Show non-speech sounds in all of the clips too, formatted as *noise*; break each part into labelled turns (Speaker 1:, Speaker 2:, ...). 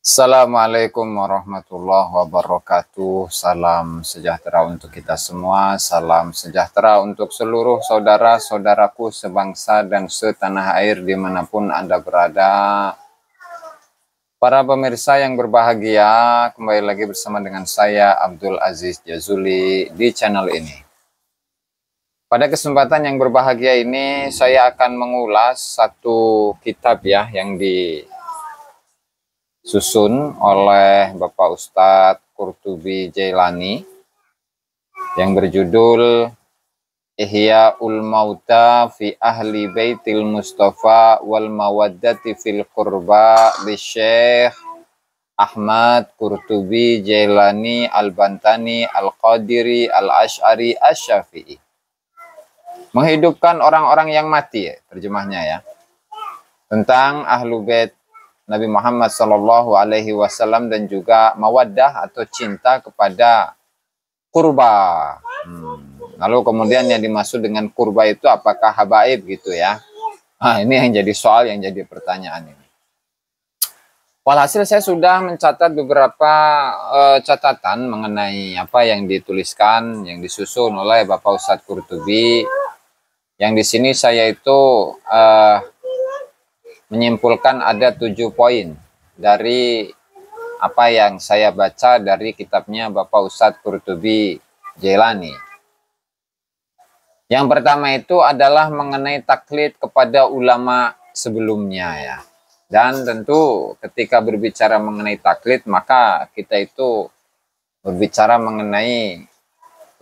Speaker 1: Assalamualaikum warahmatullahi wabarakatuh. Salam sejahtera untuk kita semua. Salam sejahtera untuk seluruh saudara-saudaraku sebangsa dan setanah air dimanapun Anda berada. Para pemirsa yang berbahagia, kembali lagi bersama dengan saya Abdul Aziz Jazuli di channel ini. Pada kesempatan yang berbahagia ini, saya akan mengulas satu kitab ya yang di disusun oleh Bapak Ustadz Kurtubi Jailani yang berjudul Ihya ul Mauta fi Ahli Baitil Mustafa wal Mawaddati fil Qurba li Syekh Ahmad Kurtubi Jailani Al-Bantani Al-Qadiri Al-Ash'ari Asy-Syafi'i. Menghidupkan orang-orang yang mati ya, terjemahnya ya. Tentang Ahlu Bait Nabi Muhammad Shallallahu Alaihi Wasallam dan juga mawaddah atau cinta kepada kurba. Hmm. Lalu kemudian yang dimaksud dengan kurba itu apakah habaib gitu ya? Nah, ini yang jadi soal yang jadi pertanyaan ini. Walhasil saya sudah mencatat beberapa uh, catatan mengenai apa yang dituliskan, yang disusun oleh Bapak Ustadz Kurtubi. Yang di sini saya itu uh, menyimpulkan ada tujuh poin dari apa yang saya baca dari kitabnya Bapak Ustadz Kurtubi Jelani. Yang pertama itu adalah mengenai taklid kepada ulama sebelumnya ya. Dan tentu ketika berbicara mengenai taklid maka kita itu berbicara mengenai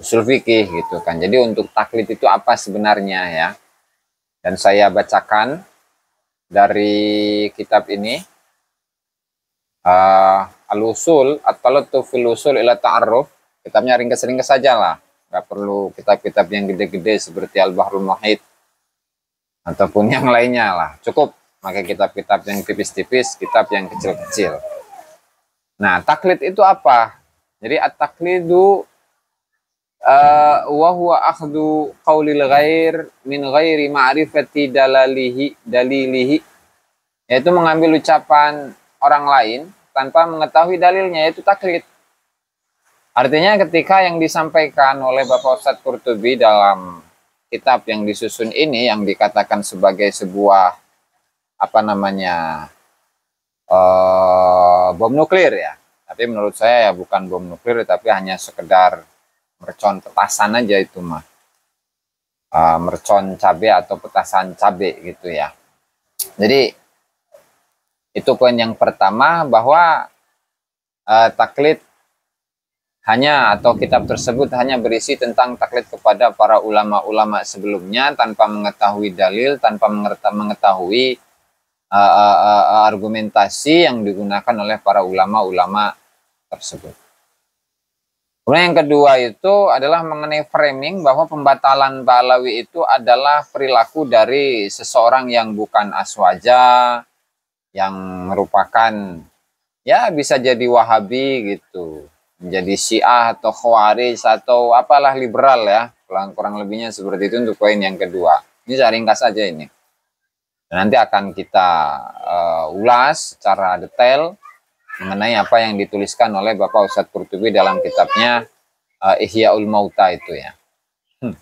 Speaker 1: usul fikih gitu kan. Jadi untuk taklid itu apa sebenarnya ya. Dan saya bacakan dari kitab ini uh, atau atau letu filusul ila ta'aruf kitabnya ringkas-ringkas saja lah nggak perlu kitab-kitab yang gede-gede seperti al-bahrul muhit ataupun yang lainnya lah cukup maka kitab-kitab yang tipis-tipis kitab yang kecil-kecil nah taklid itu apa jadi at-taklidu Eh, wa huwa akhdhu qaulil ghair min ghairi ma'rifati dalalihi dalilihi yaitu mengambil ucapan orang lain tanpa mengetahui dalilnya yaitu taklid artinya ketika yang disampaikan oleh Bapak Ustadz Qurtubi dalam kitab yang disusun ini yang dikatakan sebagai sebuah apa namanya uh, bom nuklir ya tapi menurut saya ya bukan bom nuklir tapi hanya sekedar mercon petasan aja itu mah uh, mercon cabe atau petasan cabe gitu ya jadi itu poin yang pertama bahwa uh, taklid hanya atau kitab tersebut hanya berisi tentang taklid kepada para ulama-ulama sebelumnya tanpa mengetahui dalil, tanpa mengetahui uh, uh, uh, argumentasi yang digunakan oleh para ulama-ulama tersebut. Kemudian yang kedua itu adalah mengenai framing bahwa pembatalan balawi itu adalah perilaku dari seseorang yang bukan aswaja, yang merupakan ya bisa jadi wahabi gitu, menjadi syiah atau khawarij atau apalah liberal ya, kurang, kurang lebihnya seperti itu untuk poin yang kedua. Ini saya ringkas aja ini. Nanti akan kita uh, ulas secara detail mengenai apa yang dituliskan oleh Bapak Ustadz Kurtubi dalam kitabnya uh, Ihyaul Mauta itu ya. Hmm.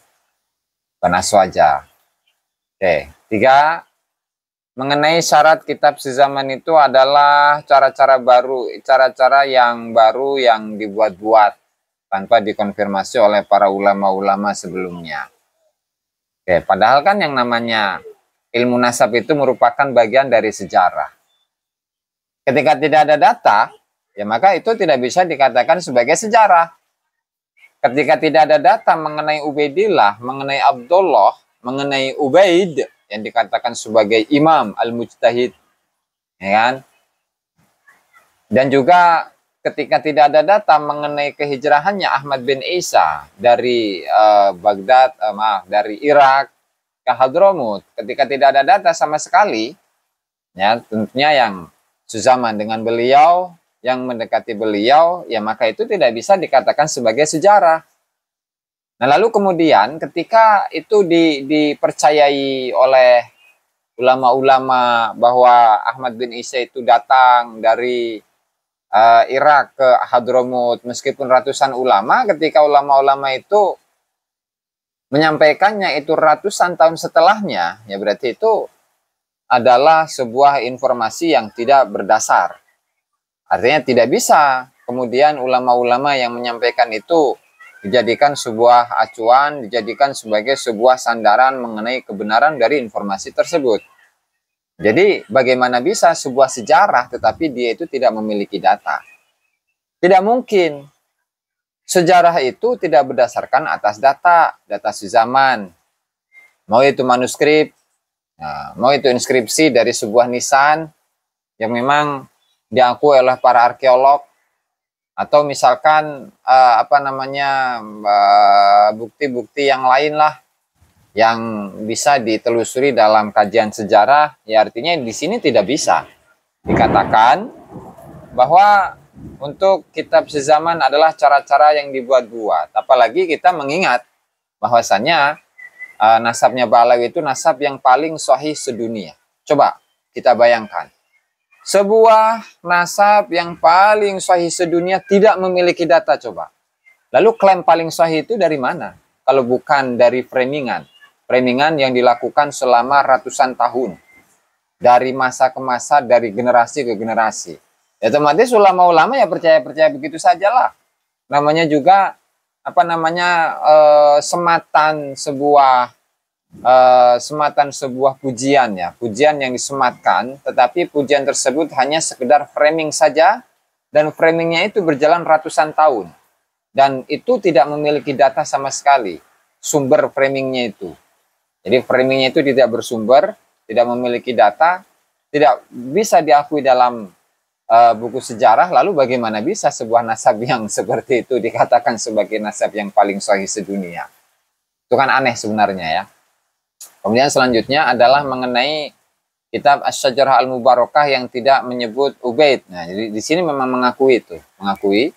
Speaker 1: Panas wajah. Oke, tiga mengenai syarat kitab sezaman itu adalah cara-cara baru, cara-cara yang baru yang dibuat-buat tanpa dikonfirmasi oleh para ulama-ulama sebelumnya. Oke, padahal kan yang namanya ilmu nasab itu merupakan bagian dari sejarah. Ketika tidak ada data, ya maka itu tidak bisa dikatakan sebagai sejarah. Ketika tidak ada data mengenai Ubaidillah, mengenai Abdullah, mengenai Ubaid yang dikatakan sebagai imam al-mujtahid, ya kan? Dan juga ketika tidak ada data mengenai kehijrahannya Ahmad bin Isa dari uh, Baghdad, uh, maaf, dari Irak ke Hadramut, ketika tidak ada data sama sekali, ya tentunya yang sezaman dengan beliau, yang mendekati beliau, ya maka itu tidak bisa dikatakan sebagai sejarah. Nah, lalu kemudian ketika itu di, dipercayai oleh ulama-ulama bahwa Ahmad bin Isa itu datang dari uh, Irak ke Hadramut meskipun ratusan ulama ketika ulama-ulama itu menyampaikannya itu ratusan tahun setelahnya ya berarti itu adalah sebuah informasi yang tidak berdasar. Artinya tidak bisa kemudian ulama-ulama yang menyampaikan itu dijadikan sebuah acuan, dijadikan sebagai sebuah sandaran mengenai kebenaran dari informasi tersebut. Jadi bagaimana bisa sebuah sejarah tetapi dia itu tidak memiliki data? Tidak mungkin. Sejarah itu tidak berdasarkan atas data, data sezaman. Mau itu manuskrip, Nah, mau itu inskripsi dari sebuah nisan yang memang diakui oleh para arkeolog atau misalkan uh, apa namanya eh, bukti-bukti uh, yang lain lah yang bisa ditelusuri dalam kajian sejarah ya artinya di sini tidak bisa dikatakan bahwa untuk kitab sezaman adalah cara-cara yang dibuat-buat apalagi kita mengingat bahwasannya uh, nasabnya Pak itu nasab yang paling sahih sedunia. Coba kita bayangkan. Sebuah nasab yang paling sahih sedunia tidak memiliki data coba. Lalu klaim paling sahih itu dari mana? Kalau bukan dari framingan. Framingan yang dilakukan selama ratusan tahun. Dari masa ke masa, dari generasi ke generasi. Ya teman-teman, ulama-ulama ya percaya-percaya begitu sajalah. Namanya juga apa namanya uh, sematan sebuah uh, sematan sebuah pujian ya, pujian yang disematkan, tetapi pujian tersebut hanya sekedar framing saja dan framingnya itu berjalan ratusan tahun dan itu tidak memiliki data sama sekali sumber framingnya itu. Jadi framingnya itu tidak bersumber, tidak memiliki data, tidak bisa diakui dalam uh, buku sejarah, lalu bagaimana bisa sebuah nasab yang *laughs* seperti itu dikatakan sebagai nasab yang paling sahih sedunia? Itu kan aneh sebenarnya ya. Kemudian selanjutnya adalah mengenai kitab Asy-Syajarah Al-Mubarakah yang tidak menyebut Ubaid. Nah, jadi di sini memang mengakui itu, mengakui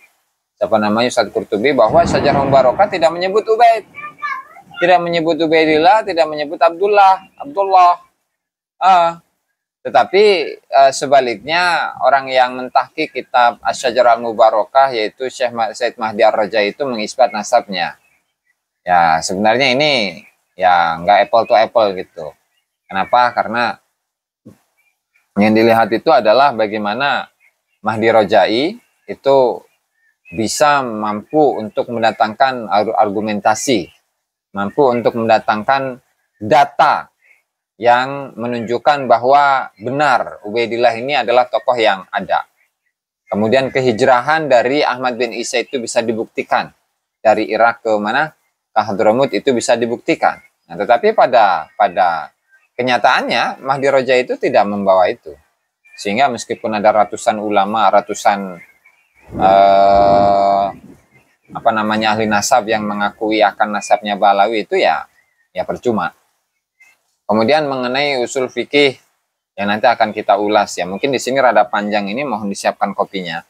Speaker 1: siapa namanya Ustaz Qurtubi bahwa Syajarah Mubarakah tidak menyebut Ubaid. Tidak menyebut Ubaidillah, tidak menyebut Abdullah, Abdullah. Ah, tetapi uh, sebaliknya orang yang mentahki kitab Asyajar al-Mubarakah yaitu Syekh Said Mahdi Ar-Raja itu mengisbat nasabnya. Ya sebenarnya ini ya nggak apple to apple gitu. Kenapa? Karena yang dilihat itu adalah bagaimana Mahdi Rojai itu bisa mampu untuk mendatangkan argumentasi, mampu untuk mendatangkan data yang menunjukkan bahwa benar Ubaidillah ini adalah tokoh yang ada. Kemudian kehijrahan dari Ahmad bin Isa itu bisa dibuktikan. Dari Irak ke mana? Ke Hadramut itu bisa dibuktikan. Nah, tetapi pada pada kenyataannya Mahdi Roja itu tidak membawa itu. Sehingga meskipun ada ratusan ulama, ratusan eh, apa namanya ahli nasab yang mengakui akan nasabnya Balawi itu ya ya percuma Kemudian mengenai usul fikih yang nanti akan kita ulas ya. Mungkin di sini rada panjang ini mohon disiapkan kopinya.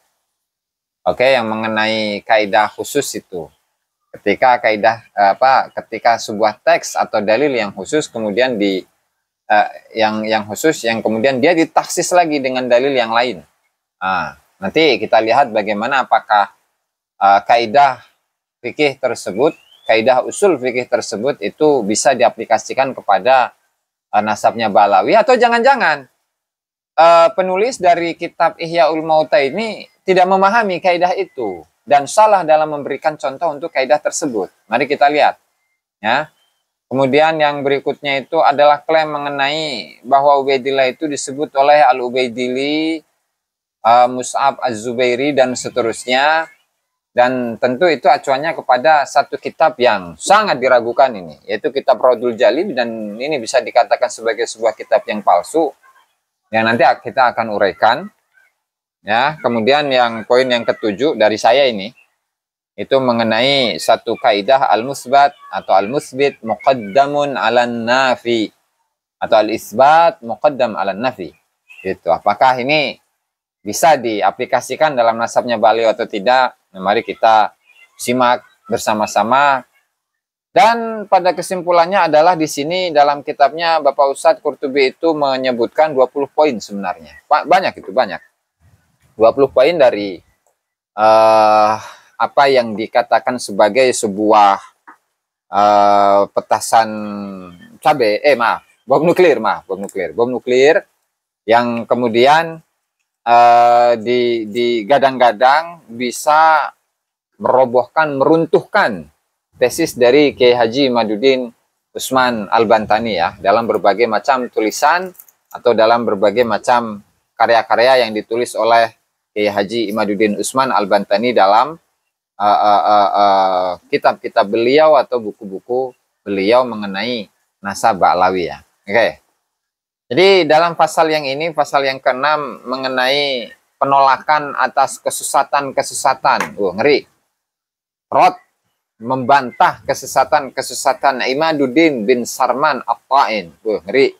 Speaker 1: Oke, yang mengenai kaidah khusus itu. Ketika kaidah eh, apa ketika sebuah teks atau dalil yang khusus kemudian di eh, yang yang khusus yang kemudian dia ditaksis lagi dengan dalil yang lain. Nah, nanti kita lihat bagaimana apakah eh, kaidah fikih tersebut, kaidah usul fikih tersebut itu bisa diaplikasikan kepada uh, nasabnya Balawi atau jangan-jangan uh, penulis dari kitab Ihyaul Mauta ini tidak memahami kaidah itu dan salah dalam memberikan contoh untuk kaidah tersebut. Mari kita lihat. Ya. Kemudian yang berikutnya itu adalah klaim mengenai bahwa Ubaidillah itu disebut oleh Al-Ubaidili, uh, Mus'ab Az-Zubairi dan seterusnya dan tentu itu acuannya kepada satu kitab yang sangat diragukan ini, yaitu kitab Rodul Jalib dan ini bisa dikatakan sebagai sebuah kitab yang palsu yang nanti kita akan uraikan. Ya, kemudian yang poin yang ketujuh dari saya ini itu mengenai satu kaidah al-musbat atau al-musbit muqaddamun ala nafi atau al-isbat muqaddam ala nafi. Itu apakah ini bisa diaplikasikan dalam nasabnya Bali atau tidak Nah, mari kita simak bersama-sama. Dan pada kesimpulannya adalah di sini dalam kitabnya Bapak Ustadz Kurtubi itu menyebutkan 20 poin sebenarnya. Banyak itu, banyak. 20 poin dari uh, apa yang dikatakan sebagai sebuah uh, petasan cabe, eh maaf, bom nuklir, maaf, bom nuklir. Bom nuklir yang kemudian uh, di gadang gadang bisa merobohkan, meruntuhkan tesis dari Kiai Haji Madudin Usman Al-Bantani ya dalam berbagai macam tulisan atau dalam berbagai macam karya-karya yang ditulis oleh Kiai Haji Imaduddin Usman Al-Bantani dalam eh, eh, kitab-kitab uh, uh, uh, uh, beliau atau buku-buku beliau mengenai nasab Ba'lawi ya. Oke. Okay. Jadi dalam pasal yang ini, pasal yang keenam mengenai penolakan atas kesesatan-kesesatan. Wah, oh, ngeri. Rod membantah kesesatan-kesesatan Imaduddin bin Sarman apain. tain oh, ngeri.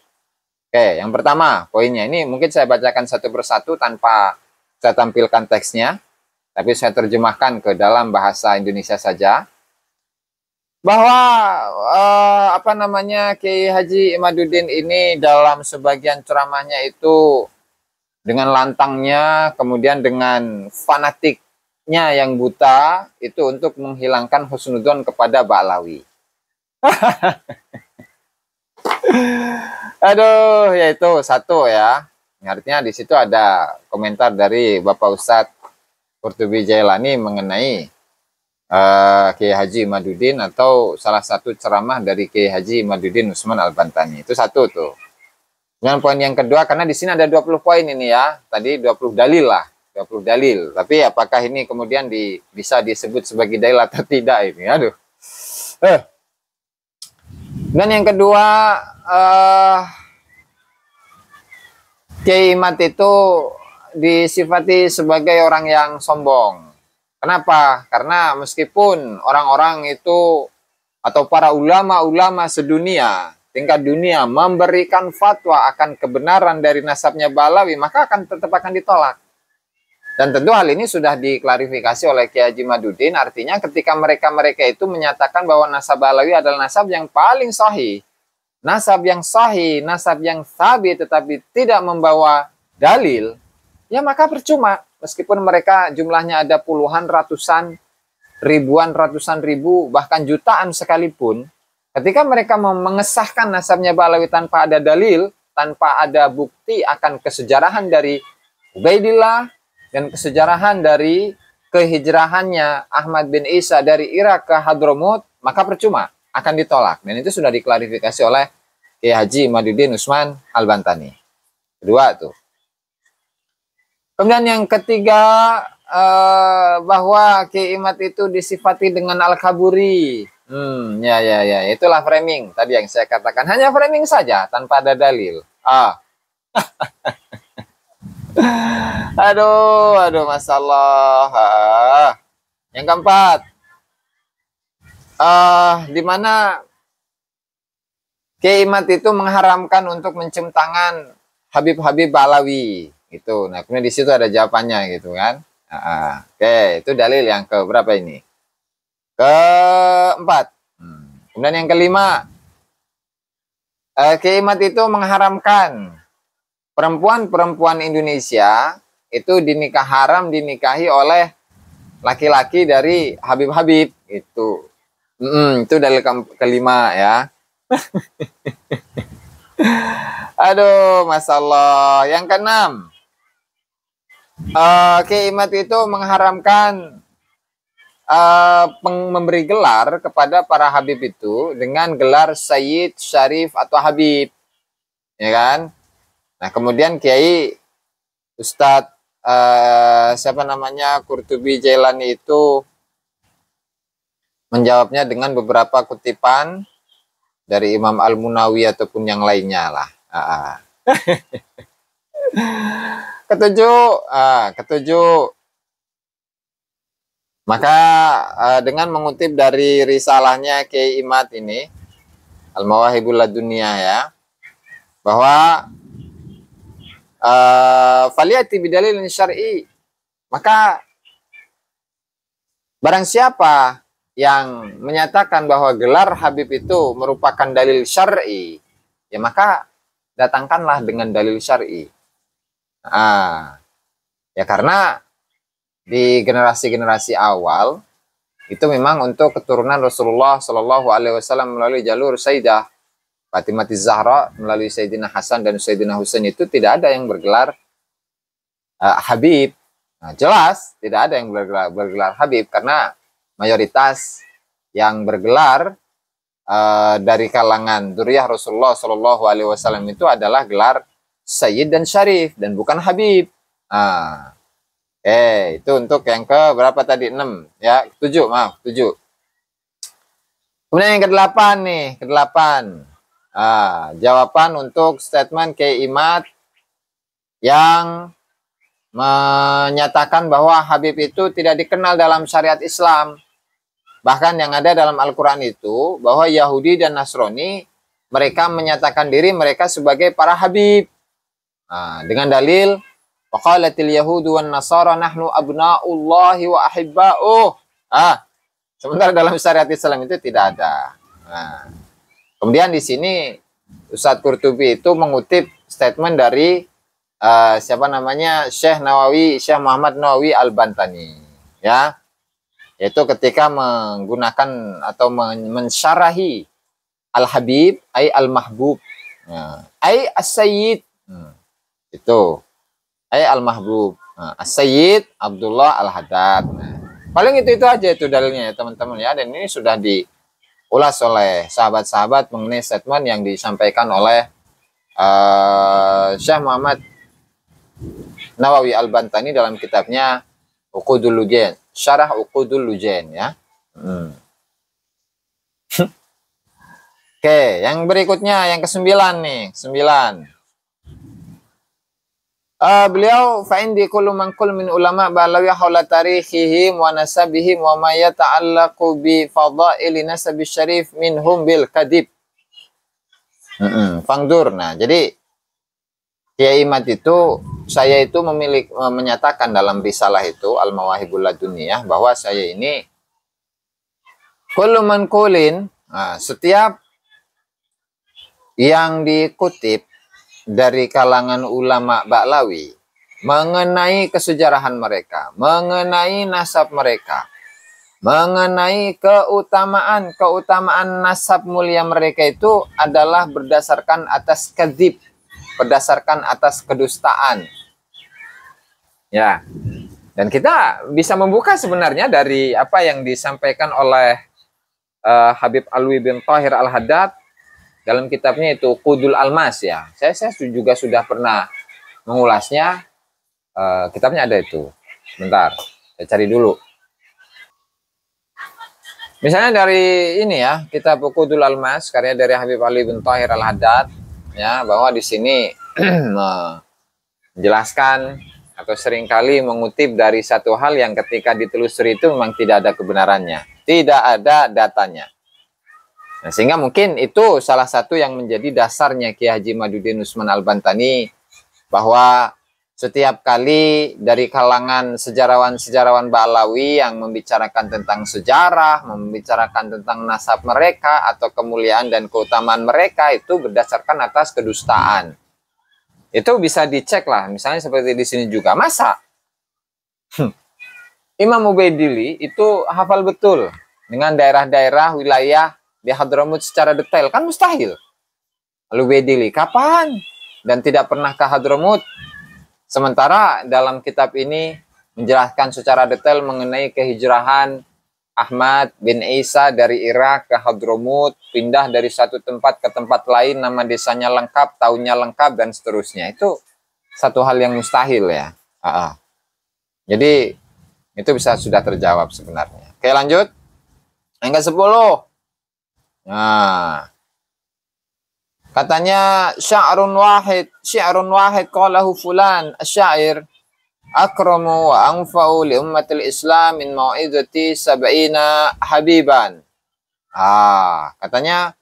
Speaker 1: Oke, yang pertama poinnya ini mungkin saya bacakan satu persatu tanpa saya tampilkan teksnya, tapi saya terjemahkan ke dalam bahasa Indonesia saja bahwa uh, apa namanya Kiai Haji Imaduddin ini dalam sebagian ceramahnya itu dengan lantangnya kemudian dengan fanatiknya yang buta itu untuk menghilangkan husnudon kepada Ba'lawi. *laughs* Aduh, yaitu satu ya. Artinya di situ ada komentar dari Bapak Ustadz Kurtubi Jailani mengenai uh, Kiai Haji Madudin atau salah satu ceramah dari Kiai Haji Madudin Usman Al-Bantani. Itu satu tuh. Dengan poin yang kedua, karena di sini ada 20 poin ini ya. Tadi 20 dalil lah. 20 dalil. Tapi apakah ini kemudian di, bisa disebut sebagai dalil atau tidak ini? Aduh. Eh. Dan yang kedua, uh, Kiai Mat itu disifati sebagai orang yang sombong. Kenapa? Karena meskipun orang-orang itu atau para ulama-ulama sedunia, tingkat dunia memberikan fatwa akan kebenaran dari nasabnya Balawi, maka akan tetap akan ditolak. Dan tentu hal ini sudah diklarifikasi oleh Kiai Haji Madudin, artinya ketika mereka-mereka itu menyatakan bahwa nasab Balawi adalah nasab yang paling sahih, nasab yang sahih, nasab yang sabi tetapi tidak membawa dalil, ya maka percuma Meskipun mereka jumlahnya ada puluhan, ratusan, ribuan, ratusan ribu, bahkan jutaan sekalipun, ketika mereka mengesahkan nasabnya Balawi tanpa ada dalil, tanpa ada bukti akan kesejarahan dari Ubaidillah dan kesejarahan dari kehijrahannya Ahmad bin Isa dari Irak ke Hadramut, maka percuma akan ditolak. Dan itu sudah diklarifikasi oleh Kiai Haji Madudin Usman Al-Bantani. Kedua tuh. Kemudian yang ketiga eh, bahwa kiimat itu disifati dengan al-kaburi. Hmm, ya ya ya, itulah framing tadi yang saya katakan. Hanya framing saja tanpa ada dalil. Ah. *laughs* aduh, aduh masalah. Ah. Yang keempat. Ah, di mana kiimat itu mengharamkan untuk mencium tangan Habib-Habib Balawi itu, Nah, kemudian di situ ada jawabannya gitu kan. Nah, oke, itu dalil yang ke berapa ini? Keempat. Hmm. Kemudian yang kelima, eh, keimat itu mengharamkan perempuan-perempuan Indonesia itu dinikah haram dinikahi oleh laki-laki dari Habib-Habib itu. Mm, itu dalil ke kelima ya. *laughs* Aduh, masalah yang keenam uh, eh, Kiai Imat itu mengharamkan uh, memberi gelar kepada para habib itu dengan gelar Sayyid, Syarif atau Habib. Ya kan? Nah, kemudian Kiai Ustadz uh, siapa namanya Kurtubi Jailani itu menjawabnya dengan beberapa kutipan dari Imam Al Munawi ataupun yang lainnya lah. Uh -uh. *laughs* ketujuh, ah, ketujuh. Maka uh, dengan mengutip dari risalahnya Kiai Imad ini, Al-Mawahibul Ladunia ya, bahwa uh, ah, faliyati bidalil syar'i. Maka barang siapa yang menyatakan bahwa gelar Habib itu merupakan dalil syar'i, ya maka datangkanlah dengan dalil syar'i. Ah, ya karena di generasi-generasi awal itu memang untuk keturunan Rasulullah Shallallahu Alaihi Wasallam melalui jalur Sayyidah Fatimah Zahra melalui Sayyidina Hasan dan Sayyidina Husain itu tidak ada yang bergelar uh, Habib. Nah, jelas tidak ada yang bergelar, bergelar Habib karena mayoritas yang bergelar uh, dari kalangan duriah Rasulullah Shallallahu Alaihi Wasallam itu adalah gelar Sayyid dan Syarif dan bukan Habib. Ah. Eh, itu untuk yang ke berapa tadi? 6 ya, 7 maaf, 7. Kemudian yang ke-8 nih, ke-8. Ah, jawaban untuk statement ke imat yang menyatakan bahwa Habib itu tidak dikenal dalam syariat Islam. Bahkan yang ada dalam Al-Quran itu bahwa Yahudi dan Nasrani mereka menyatakan diri mereka sebagai para Habib. Nah, dengan dalil waqalatil yahudu wan nasara nahnu abna'ullahi wa ahibba'uh. Ah, sementara dalam syariat Islam itu tidak ada. Nah, kemudian di sini Ustaz Qurtubi itu mengutip statement dari uh, siapa namanya Syekh Nawawi, Syekh Muhammad Nawawi Al-Bantani, ya. Yaitu ketika menggunakan atau men mensyarahi Al-Habib ai Al-Mahbub. Ya. Ai As-Sayyid itu. ayat al-mahbub. Nah, As-Sayyid Abdullah Al-Haddad. Nah, paling itu itu aja itu dalilnya ya teman-teman ya. Dan ini sudah diulas oleh sahabat-sahabat mengenai statement yang disampaikan oleh uh, Syekh Muhammad Nawawi Al-Bantani dalam kitabnya Uqudul Lujen, Syarah Uqudul Lujen ya. Hmm. *laughs* Oke, yang berikutnya yang kesembilan nih, sembilan. Uh, beliau fa'indi kullu man kull min ulama ba'lawi haula tarikhihim wa nasabihim wa ma yata'allaqu bi fadha'ili nasabi syarif minhum bil kadib. Mm -hmm. fangdur. Nah, jadi Kiai Mat itu saya itu memiliki menyatakan dalam risalah itu Al Mawahibul Laduniyah bahwa saya ini kullu man kulin, nah, setiap yang dikutip dari kalangan ulama Baklawi mengenai kesejarahan mereka, mengenai nasab mereka, mengenai keutamaan keutamaan nasab mulia mereka itu adalah berdasarkan atas kedip, berdasarkan atas kedustaan. Ya. Dan kita bisa membuka sebenarnya dari apa yang disampaikan oleh uh, Habib Alwi bin Tahir Al-Haddad dalam kitabnya itu Kudul Almas ya. Saya saya juga sudah pernah mengulasnya. Uh, kitabnya ada itu. Bentar, saya cari dulu. Misalnya dari ini ya, kita buku Kudul Almas karya dari Habib Ali bin Tahir Al Haddad ya bahwa di sini *clears throat* menjelaskan atau seringkali mengutip dari satu hal yang ketika ditelusuri itu memang tidak ada kebenarannya, tidak ada datanya. Nah, sehingga mungkin itu salah satu yang menjadi dasarnya Kiai Haji Madudin Usman Al-Bantani bahwa setiap kali dari kalangan sejarawan-sejarawan Balawi yang membicarakan tentang sejarah, membicarakan tentang nasab mereka atau kemuliaan dan keutamaan mereka itu berdasarkan atas kedustaan. Itu bisa dicek lah, misalnya seperti di sini juga. Masa hmm. Imam Ubaidili itu hafal betul dengan daerah-daerah wilayah di Hadramut secara detail kan mustahil. Lalu Bedili kapan dan tidak pernah ke Hadramut. Sementara dalam kitab ini menjelaskan secara detail mengenai kehijrahan Ahmad bin Isa dari Irak ke Hadramut, pindah dari satu tempat ke tempat lain, nama desanya lengkap, tahunnya lengkap, dan seterusnya. Itu satu hal yang mustahil ya. Uh Jadi itu bisa sudah terjawab sebenarnya. Oke lanjut. Yang ke-10. Nah. Katanya sya'run wahid, sya'run wahid qalahu fulan, asyair akramu wa anfa'u li ummatil islam min mau'izati sab'ina habiban. Ah, katanya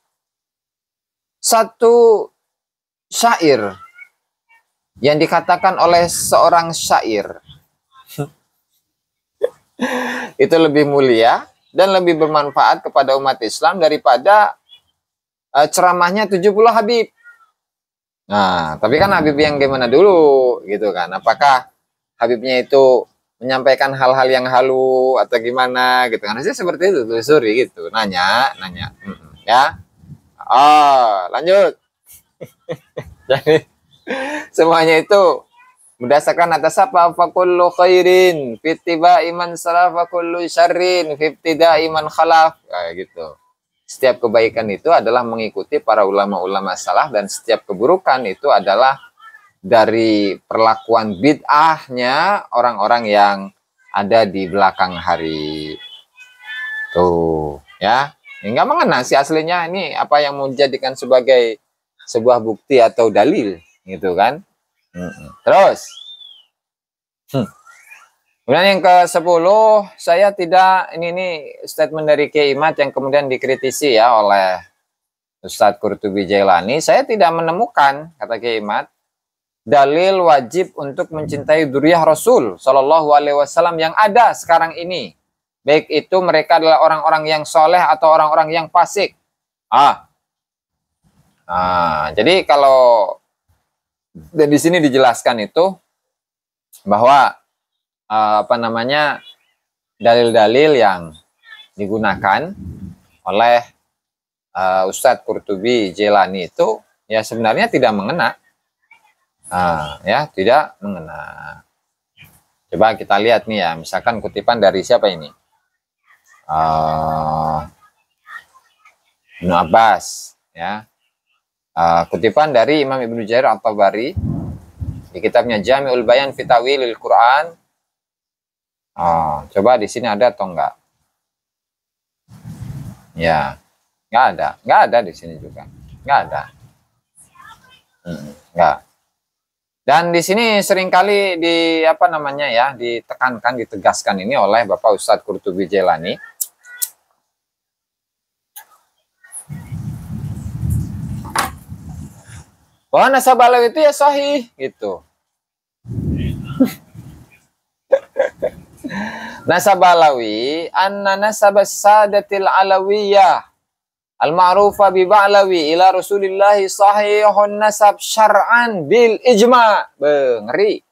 Speaker 1: satu syair yang dikatakan oleh seorang syair *laughs* itu lebih mulia dan lebih bermanfaat kepada umat Islam daripada uh, ceramahnya 70 Habib. Nah, tapi kan Habib yang gimana dulu gitu kan. Apakah Habibnya itu menyampaikan hal-hal yang halu atau gimana gitu kan saya seperti itu suri gitu nanya nanya ya oh lanjut *laughs* jadi semuanya itu berdasarkan atas apa fakullu khairin fitiba iman salaf fakullu syarrin fitida iman khalaf kayak gitu setiap kebaikan itu adalah mengikuti para ulama-ulama salah, dan setiap keburukan itu adalah dari perlakuan bid'ahnya orang-orang yang ada di belakang hari tuh ya nggak mengena si aslinya ini apa yang menjadikan sebagai sebuah bukti atau dalil gitu kan Terus. Hmm. Kemudian yang ke-10, saya tidak, ini, ini statement dari Kiai Imat yang kemudian dikritisi ya oleh Ustadz Kurtubi Jailani, saya tidak menemukan, kata Kiai Imat, dalil wajib untuk mencintai duriah Rasul Shallallahu Alaihi Wasallam yang ada sekarang ini. Baik itu mereka adalah orang-orang yang soleh atau orang-orang yang fasik. Ah. ah, jadi kalau dan di sini dijelaskan itu bahwa eh, apa namanya dalil-dalil yang digunakan oleh uh, Ustadz Kurtubi Jelani itu ya sebenarnya tidak mengena uh, ya tidak mengena coba kita lihat nih ya misalkan kutipan dari siapa ini uh, Ibnu Abbas ya Uh, kutipan dari Imam Ibnu Jair At-Tabari di kitabnya Jami'ul Bayan Fitawi Lil Quran. Uh, coba di sini ada atau enggak? Ya, enggak ada. Enggak ada di sini juga. Enggak ada. Hmm, enggak. Dan di sini seringkali di apa namanya ya ditekankan ditegaskan ini oleh Bapak Ustadz Kurtubi Jelani bahwa nasabah itu ya sahih gitu. *laughs* nasabah alawi anna nasabah sadatil alawiyah al ma'rufa bi ba'lawi ila rasulillah sahihun nasab syar'an bil ijma bengeri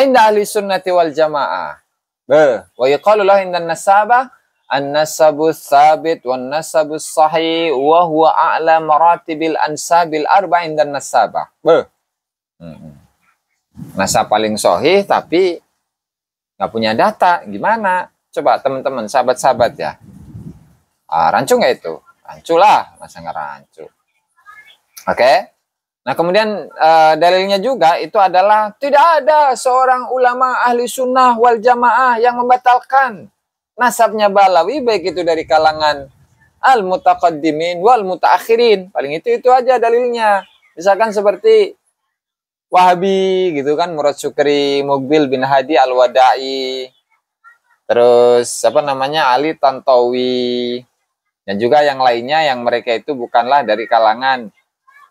Speaker 1: inda ahli sunnati wal jamaah be wa yuqalu lahu inda nasabah an-nasabu sabit wan nasabu sahih wa huwa a'la maratibil ansabil arba'in dan nasabah. Beuh. Hmm. Nasab paling sahih, tapi nggak punya data. Gimana? Coba teman-teman, sahabat-sahabat ya. Ah, rancu nggak itu? Rancu lah, masa nggak rancu. Oke. Okay? Nah, kemudian uh, dalilnya juga itu adalah tidak ada seorang ulama ahli sunnah wal jamaah yang membatalkan nasabnya Balawi baik itu dari kalangan al mutaqaddimin wal mutaakhirin paling itu itu aja dalilnya misalkan seperti Wahabi gitu kan Murad Sukri Mugbil bin Hadi al Wadai terus apa namanya Ali Tantowi dan juga yang lainnya yang mereka itu bukanlah dari kalangan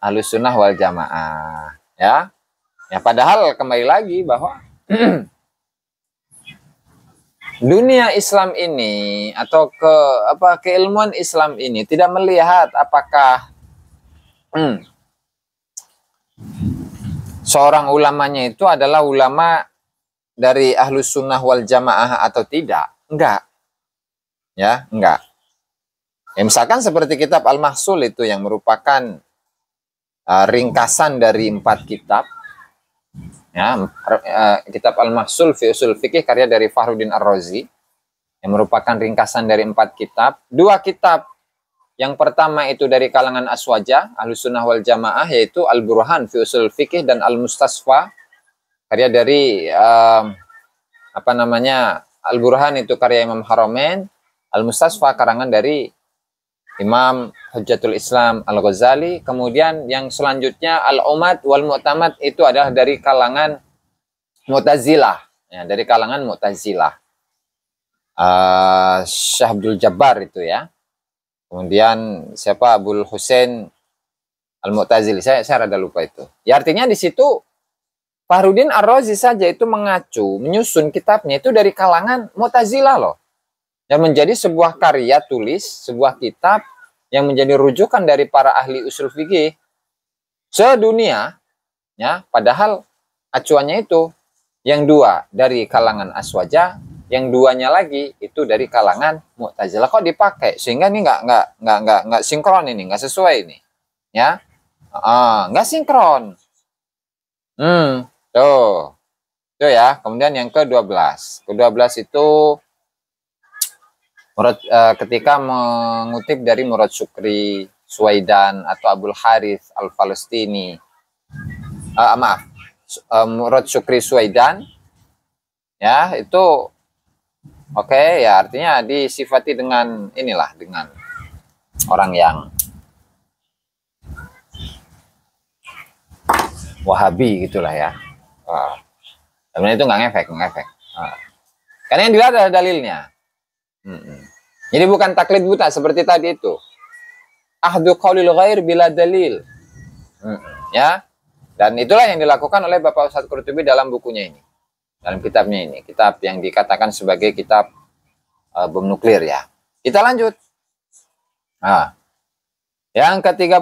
Speaker 1: ahlus sunnah wal jamaah ya ya padahal kembali lagi bahwa *clears throat* dunia Islam ini atau ke apa keilmuan Islam ini tidak melihat apakah hmm, seorang ulamanya itu adalah ulama dari ahlus sunnah wal jamaah atau tidak enggak ya enggak ya, misalkan seperti kitab al-mahsul itu yang merupakan uh, ringkasan dari empat kitab ya eh, kitab Al-Mahsul fi Usul Fikih karya dari Fahruddin Ar-Razi yang merupakan ringkasan dari empat kitab. Dua kitab. Yang pertama itu dari kalangan Aswaja, Ahlus Sunnah wal Jamaah, yaitu Al-Burhan fi Usul Fikih dan Al-Mustasfa, karya dari, uh, apa namanya, Al-Burhan itu karya Imam Haromen, Al-Mustasfa karangan dari Imam Hujjatul Islam Al-Ghazali. Kemudian yang selanjutnya Al-Umad wal Mu'tamad itu adalah dari kalangan Mu'tazilah. Ya, dari kalangan Mu'tazilah. Uh, ah, Syah Jabbar itu ya. Kemudian siapa Abdul Hussein Al-Mu'tazili. Saya, saya rada lupa itu. Ya artinya di situ Fahruddin Ar-Razi saja itu mengacu, menyusun kitabnya itu dari kalangan Mu'tazilah loh dan menjadi sebuah karya tulis, sebuah kitab yang menjadi rujukan dari para ahli usul fikih sedunia ya padahal acuannya itu yang dua dari kalangan aswaja yang duanya lagi itu dari kalangan mu'tazilah kok dipakai sehingga ini nggak nggak nggak nggak nggak sinkron ini nggak sesuai ini ya nggak sinkron hmm tuh tuh ya kemudian yang ke dua belas, ke dua belas itu Murad, uh, ketika mengutip dari Murad Syukri, Suwaidan atau Abdul Haris Al Palestini, uh, eh, maaf, uh, Murad Syukri Suwaidan, ya itu oke okay, ya artinya disifati dengan inilah dengan orang yang Wahabi gitulah ya. Uh, itu nggak ngefek, nggak ngefek. Uh, karena yang dilihat ada dalilnya. Mm -mm. Jadi bukan taklid buta seperti tadi itu. Ahdu qaulil ghair bila dalil. Hmm, ya. Dan itulah yang dilakukan oleh Bapak Ustadz Qurtubi dalam bukunya ini. Dalam kitabnya ini, kitab yang dikatakan sebagai kitab uh, bom nuklir ya. Kita lanjut. Nah, yang ke-13.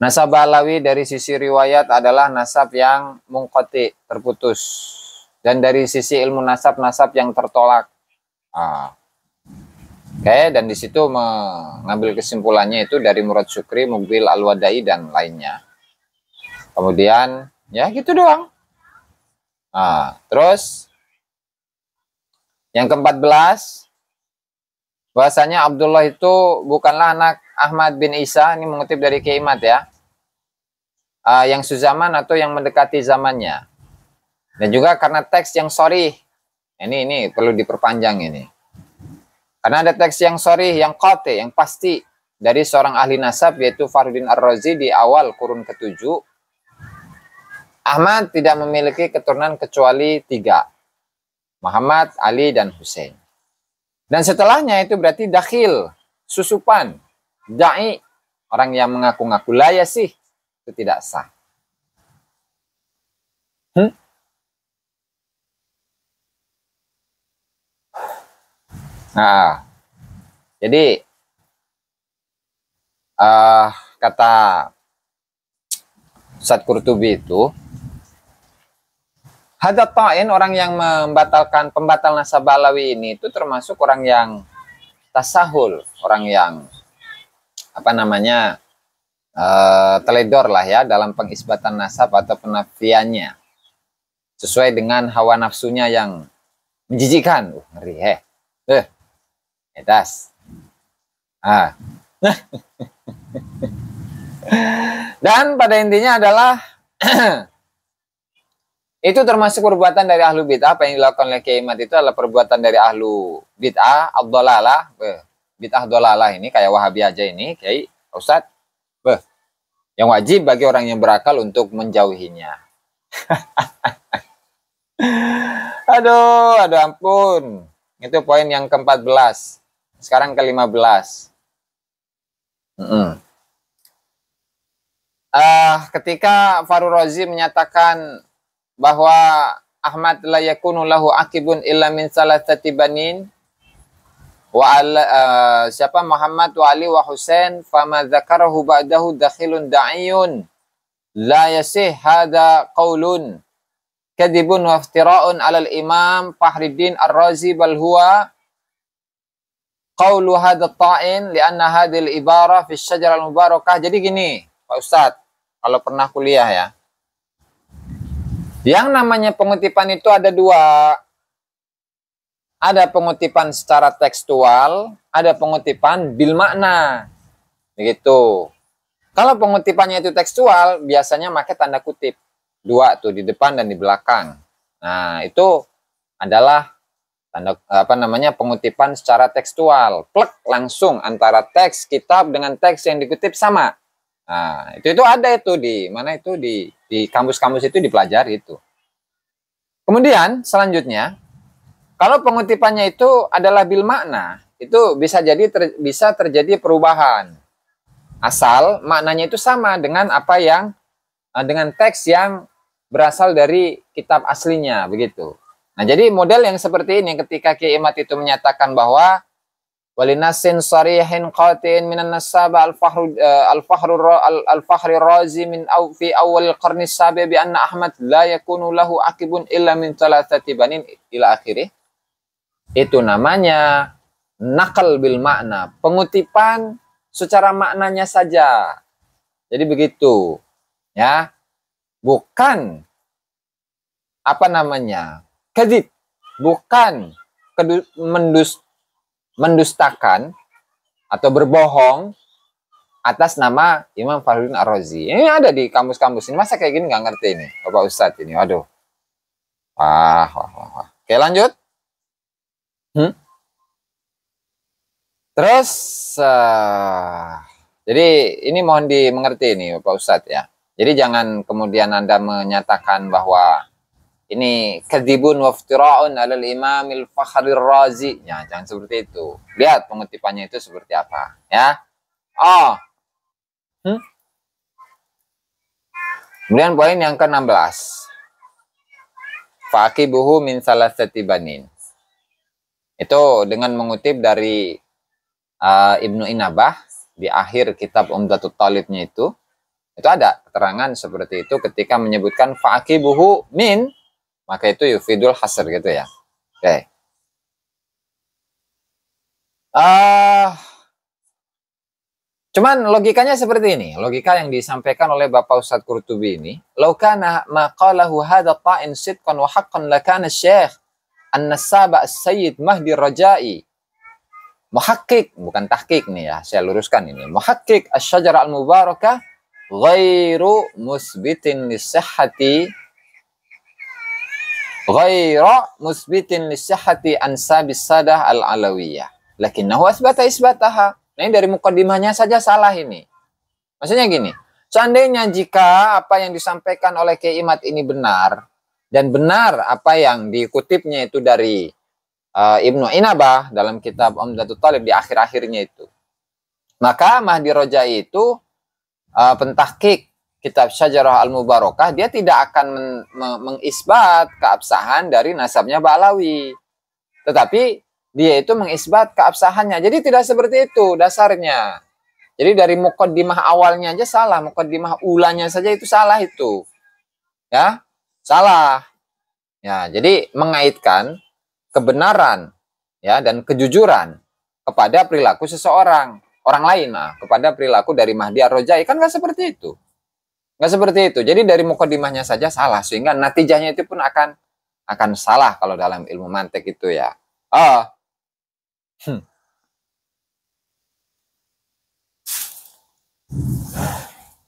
Speaker 1: Nasab Alawi dari sisi riwayat adalah nasab yang mungkoti, terputus dan dari sisi ilmu nasab nasab yang tertolak. Ah. Oke, okay, dan di situ mengambil kesimpulannya itu dari Murad Syukri, Mubil Al-Wadai dan lainnya. Kemudian ya gitu doang. ah, terus yang ke-14 bahasanya Abdullah itu bukanlah anak Ahmad bin Isa, ini mengutip dari Kiamat ya. Uh, yang suzaman atau yang mendekati zamannya. Dan juga karena teks yang sorry. Ini ini perlu diperpanjang ini. Karena ada teks yang sorry, yang kote, yang pasti dari seorang ahli nasab yaitu Farudin Ar-Razi di awal kurun ke-7. Ahmad tidak memiliki keturunan kecuali tiga. Muhammad, Ali, dan Hussein. Dan setelahnya itu berarti dakhil, susupan, da'i, orang yang mengaku-ngaku laya sih, itu tidak sah. Hmm? Nah, jadi uh, kata Ustadz Kurtubi itu hadat ta'in orang yang membatalkan pembatal nasab alawi ini itu termasuk orang yang tasahul, orang yang apa namanya uh, teledor lah ya dalam pengisbatan nasab atau penafiannya sesuai dengan hawa nafsunya yang menjijikan. Uh, ngeri heh. Eh, Edas. Ah. *laughs* Dan pada intinya adalah *clears throat* itu termasuk perbuatan dari ahlu bid'ah apa yang dilakukan oleh kiamat itu adalah perbuatan dari ahlu bid'ah abdolalah bid'ah dolalah ini kayak wahabi aja ini kayak Ustad yang wajib bagi orang yang berakal untuk menjauhinya *laughs* aduh aduh ampun itu poin yang ke-14 sekarang ke-15. Mm -hmm. uh, ah, ketika Faru Rozi menyatakan bahwa Ahmad la yakunu lahu akibun illa min salasati banin wa ala, uh, siapa Muhammad wa Ali wa Husain fama dzakarahu ba'dahu dakhilun da'iyun la yasih hada qaulun kadibun wa iftira'un 'alal imam Fahriddin Ar-Razi bal huwa qawlu hadha ta'in li'anna hadil ibara fi al mubarakah. Jadi gini, Pak Ustadz, kalau pernah kuliah ya. Yang namanya pengutipan itu ada dua. Ada pengutipan secara tekstual, ada pengutipan bil makna. Begitu. Kalau pengutipannya itu tekstual, biasanya pakai tanda kutip. Dua tuh, di depan dan di belakang. Nah, itu adalah tanda apa namanya pengutipan secara tekstual plek langsung antara teks kitab dengan teks yang dikutip sama nah itu itu ada itu di mana itu di di kampus-kampus itu dipelajari itu kemudian selanjutnya kalau pengutipannya itu adalah bil makna itu bisa jadi ter, bisa terjadi perubahan asal maknanya itu sama dengan apa yang eh, dengan teks yang berasal dari kitab aslinya begitu Nah, jadi model yang seperti ini ketika Kiai Imat itu menyatakan bahwa walinasin sarihin qatin minan nasaba al-fahru eh, al-fahru al-fahri razi min aw fi awal qarni sabi bi anna Ahmad la yakunu lahu akibun illa min thalathati banin ila akhirih. Itu namanya nakal bil makna, pengutipan secara maknanya saja. Jadi begitu. Ya. Bukan apa namanya? Kadib. Bukan mendus mendustakan atau berbohong atas nama Imam Fahruddin Ar-Razi. Ini ada di kampus-kampus ini. Masa kayak gini nggak ngerti ini, Bapak Ustadz ini. Waduh. Wah, wah, wah, wah. Oke, lanjut. Hmm? Terus, uh, jadi ini mohon dimengerti ini Bapak Ustadz ya. Jadi jangan kemudian Anda menyatakan bahwa ini kadibun waftira'un alal imamil Fakhri razi. Ya, jangan seperti itu. Lihat pengutipannya itu seperti apa. Ya. Oh. Hmm? Kemudian poin yang ke-16. Faqibuhu min salasati banin. Itu dengan mengutip dari uh, Ibnu Inabah di akhir kitab Umdatul Talibnya itu. Itu ada keterangan seperti itu ketika menyebutkan faqibuhu min maka itu yufidul hasr gitu ya oke okay. uh, cuman logikanya seperti ini logika yang disampaikan oleh Bapak Ustadz Qurtubi ini laukana maqalahu hadha ta'in sidqan wa haqqan lakana syekh an-nasaba sayyid mahdi rajai muhakkik bukan tahkik nih ya saya luruskan ini muhakkik asyajara al-mubarakah ghairu musbitin lisihhati ghaira musbitin lisihati ansabis sadah al-alawiyah. Lakinnahu asbata isbataha. Nah, ini dari mukaddimahnya saja salah ini. Maksudnya gini, seandainya jika apa yang disampaikan oleh Kiai ini benar dan benar apa yang dikutipnya itu dari uh, Ibnu Inabah dalam kitab Umdatul Talib di akhir-akhirnya itu. Maka Mahdi Roja itu uh, eh, pentakik kitab Syajarah Al-Mubarakah, dia tidak akan men, me, mengisbat keabsahan dari nasabnya Ba'lawi. Tetapi dia itu mengisbat keabsahannya. Jadi tidak seperti itu dasarnya. Jadi dari mukaddimah awalnya aja salah, mukaddimah ulanya saja itu salah itu. Ya, salah. Ya, jadi mengaitkan kebenaran ya dan kejujuran kepada perilaku seseorang, orang lain nah, kepada perilaku dari Mahdi Ar-Rojai kan nggak seperti itu. Nggak seperti itu. Jadi dari mukodimahnya saja salah sehingga natijahnya itu pun akan akan salah kalau dalam ilmu mantek itu ya. Oh. Hmm.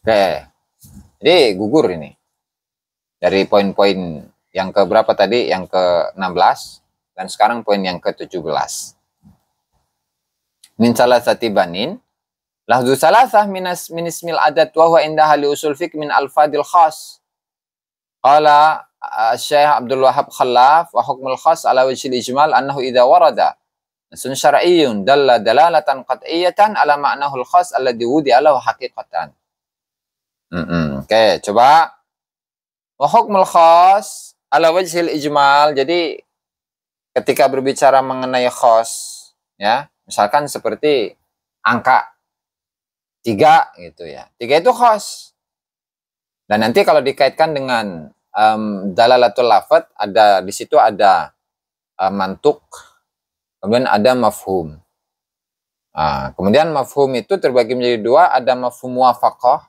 Speaker 1: Oke. Jadi gugur ini. Dari poin-poin yang ke berapa tadi? Yang ke-16 dan sekarang poin yang ke-17. Min salah satibanin banin Lahdu salasah minas min ismil adad wa huwa indaha li usul fiqh min alfadil khas. Qala Syekh Abdul Wahab Khalaf wa hukmul khas ala wajhil ijmal annahu idza warada nasun syar'iyyun dalla dalalatan qat'iyatan ala ma'nahul khas alladhi wudi'a ala haqiqatan. Mm -mm. Oke, okay, coba wa hukmul khas ala wajhil ijmal. Jadi ketika berbicara mengenai khas ya, misalkan seperti angka tiga gitu ya tiga itu khos dan nanti kalau dikaitkan dengan um, dalalatul lafad ada di situ ada um, mantuk kemudian ada mafhum nah, kemudian mafhum itu terbagi menjadi dua ada mafhum muafakoh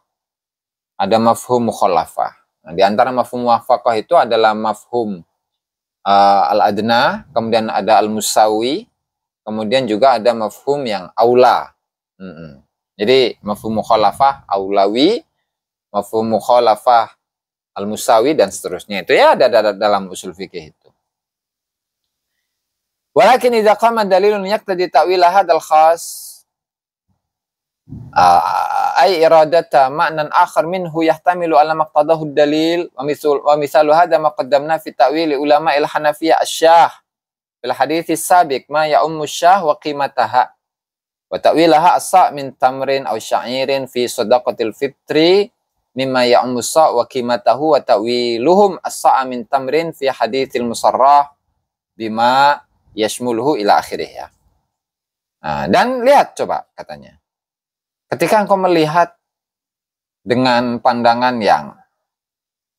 Speaker 1: ada mafhum mukhalafah nah, di antara mafhum muafakoh itu adalah mafhum uh, eh, al adna kemudian ada al musawi kemudian juga ada mafhum yang aula mm -mm. Jadi mafhum mukhalafah aulawi, mafhum mukhalafah al-musawi dan seterusnya. Itu ya ada, ada dalam usul fikih itu. Walakin idza qama dalilun yaqtadi ta'wil hadzal khas ay iradata ma'nan akhar minhu yahtamilu ala maqtadahu dalil wa misal wa misalu hadha ma qaddamna fi ta'wil ulama al hanafiyah asy-syah fil hadits sabiq ma ya ummu syah wa qimataha Wa ta'wilaha asa min tamrin aw syairin fi sadaqatil fitri mimma ya'musa wa qimatahu wa ta'wiluhum asa min tamrin fi hadithil musarrah bima yashmuluhu ila akhirih ya. Nah, dan lihat coba katanya. Ketika engkau melihat dengan pandangan yang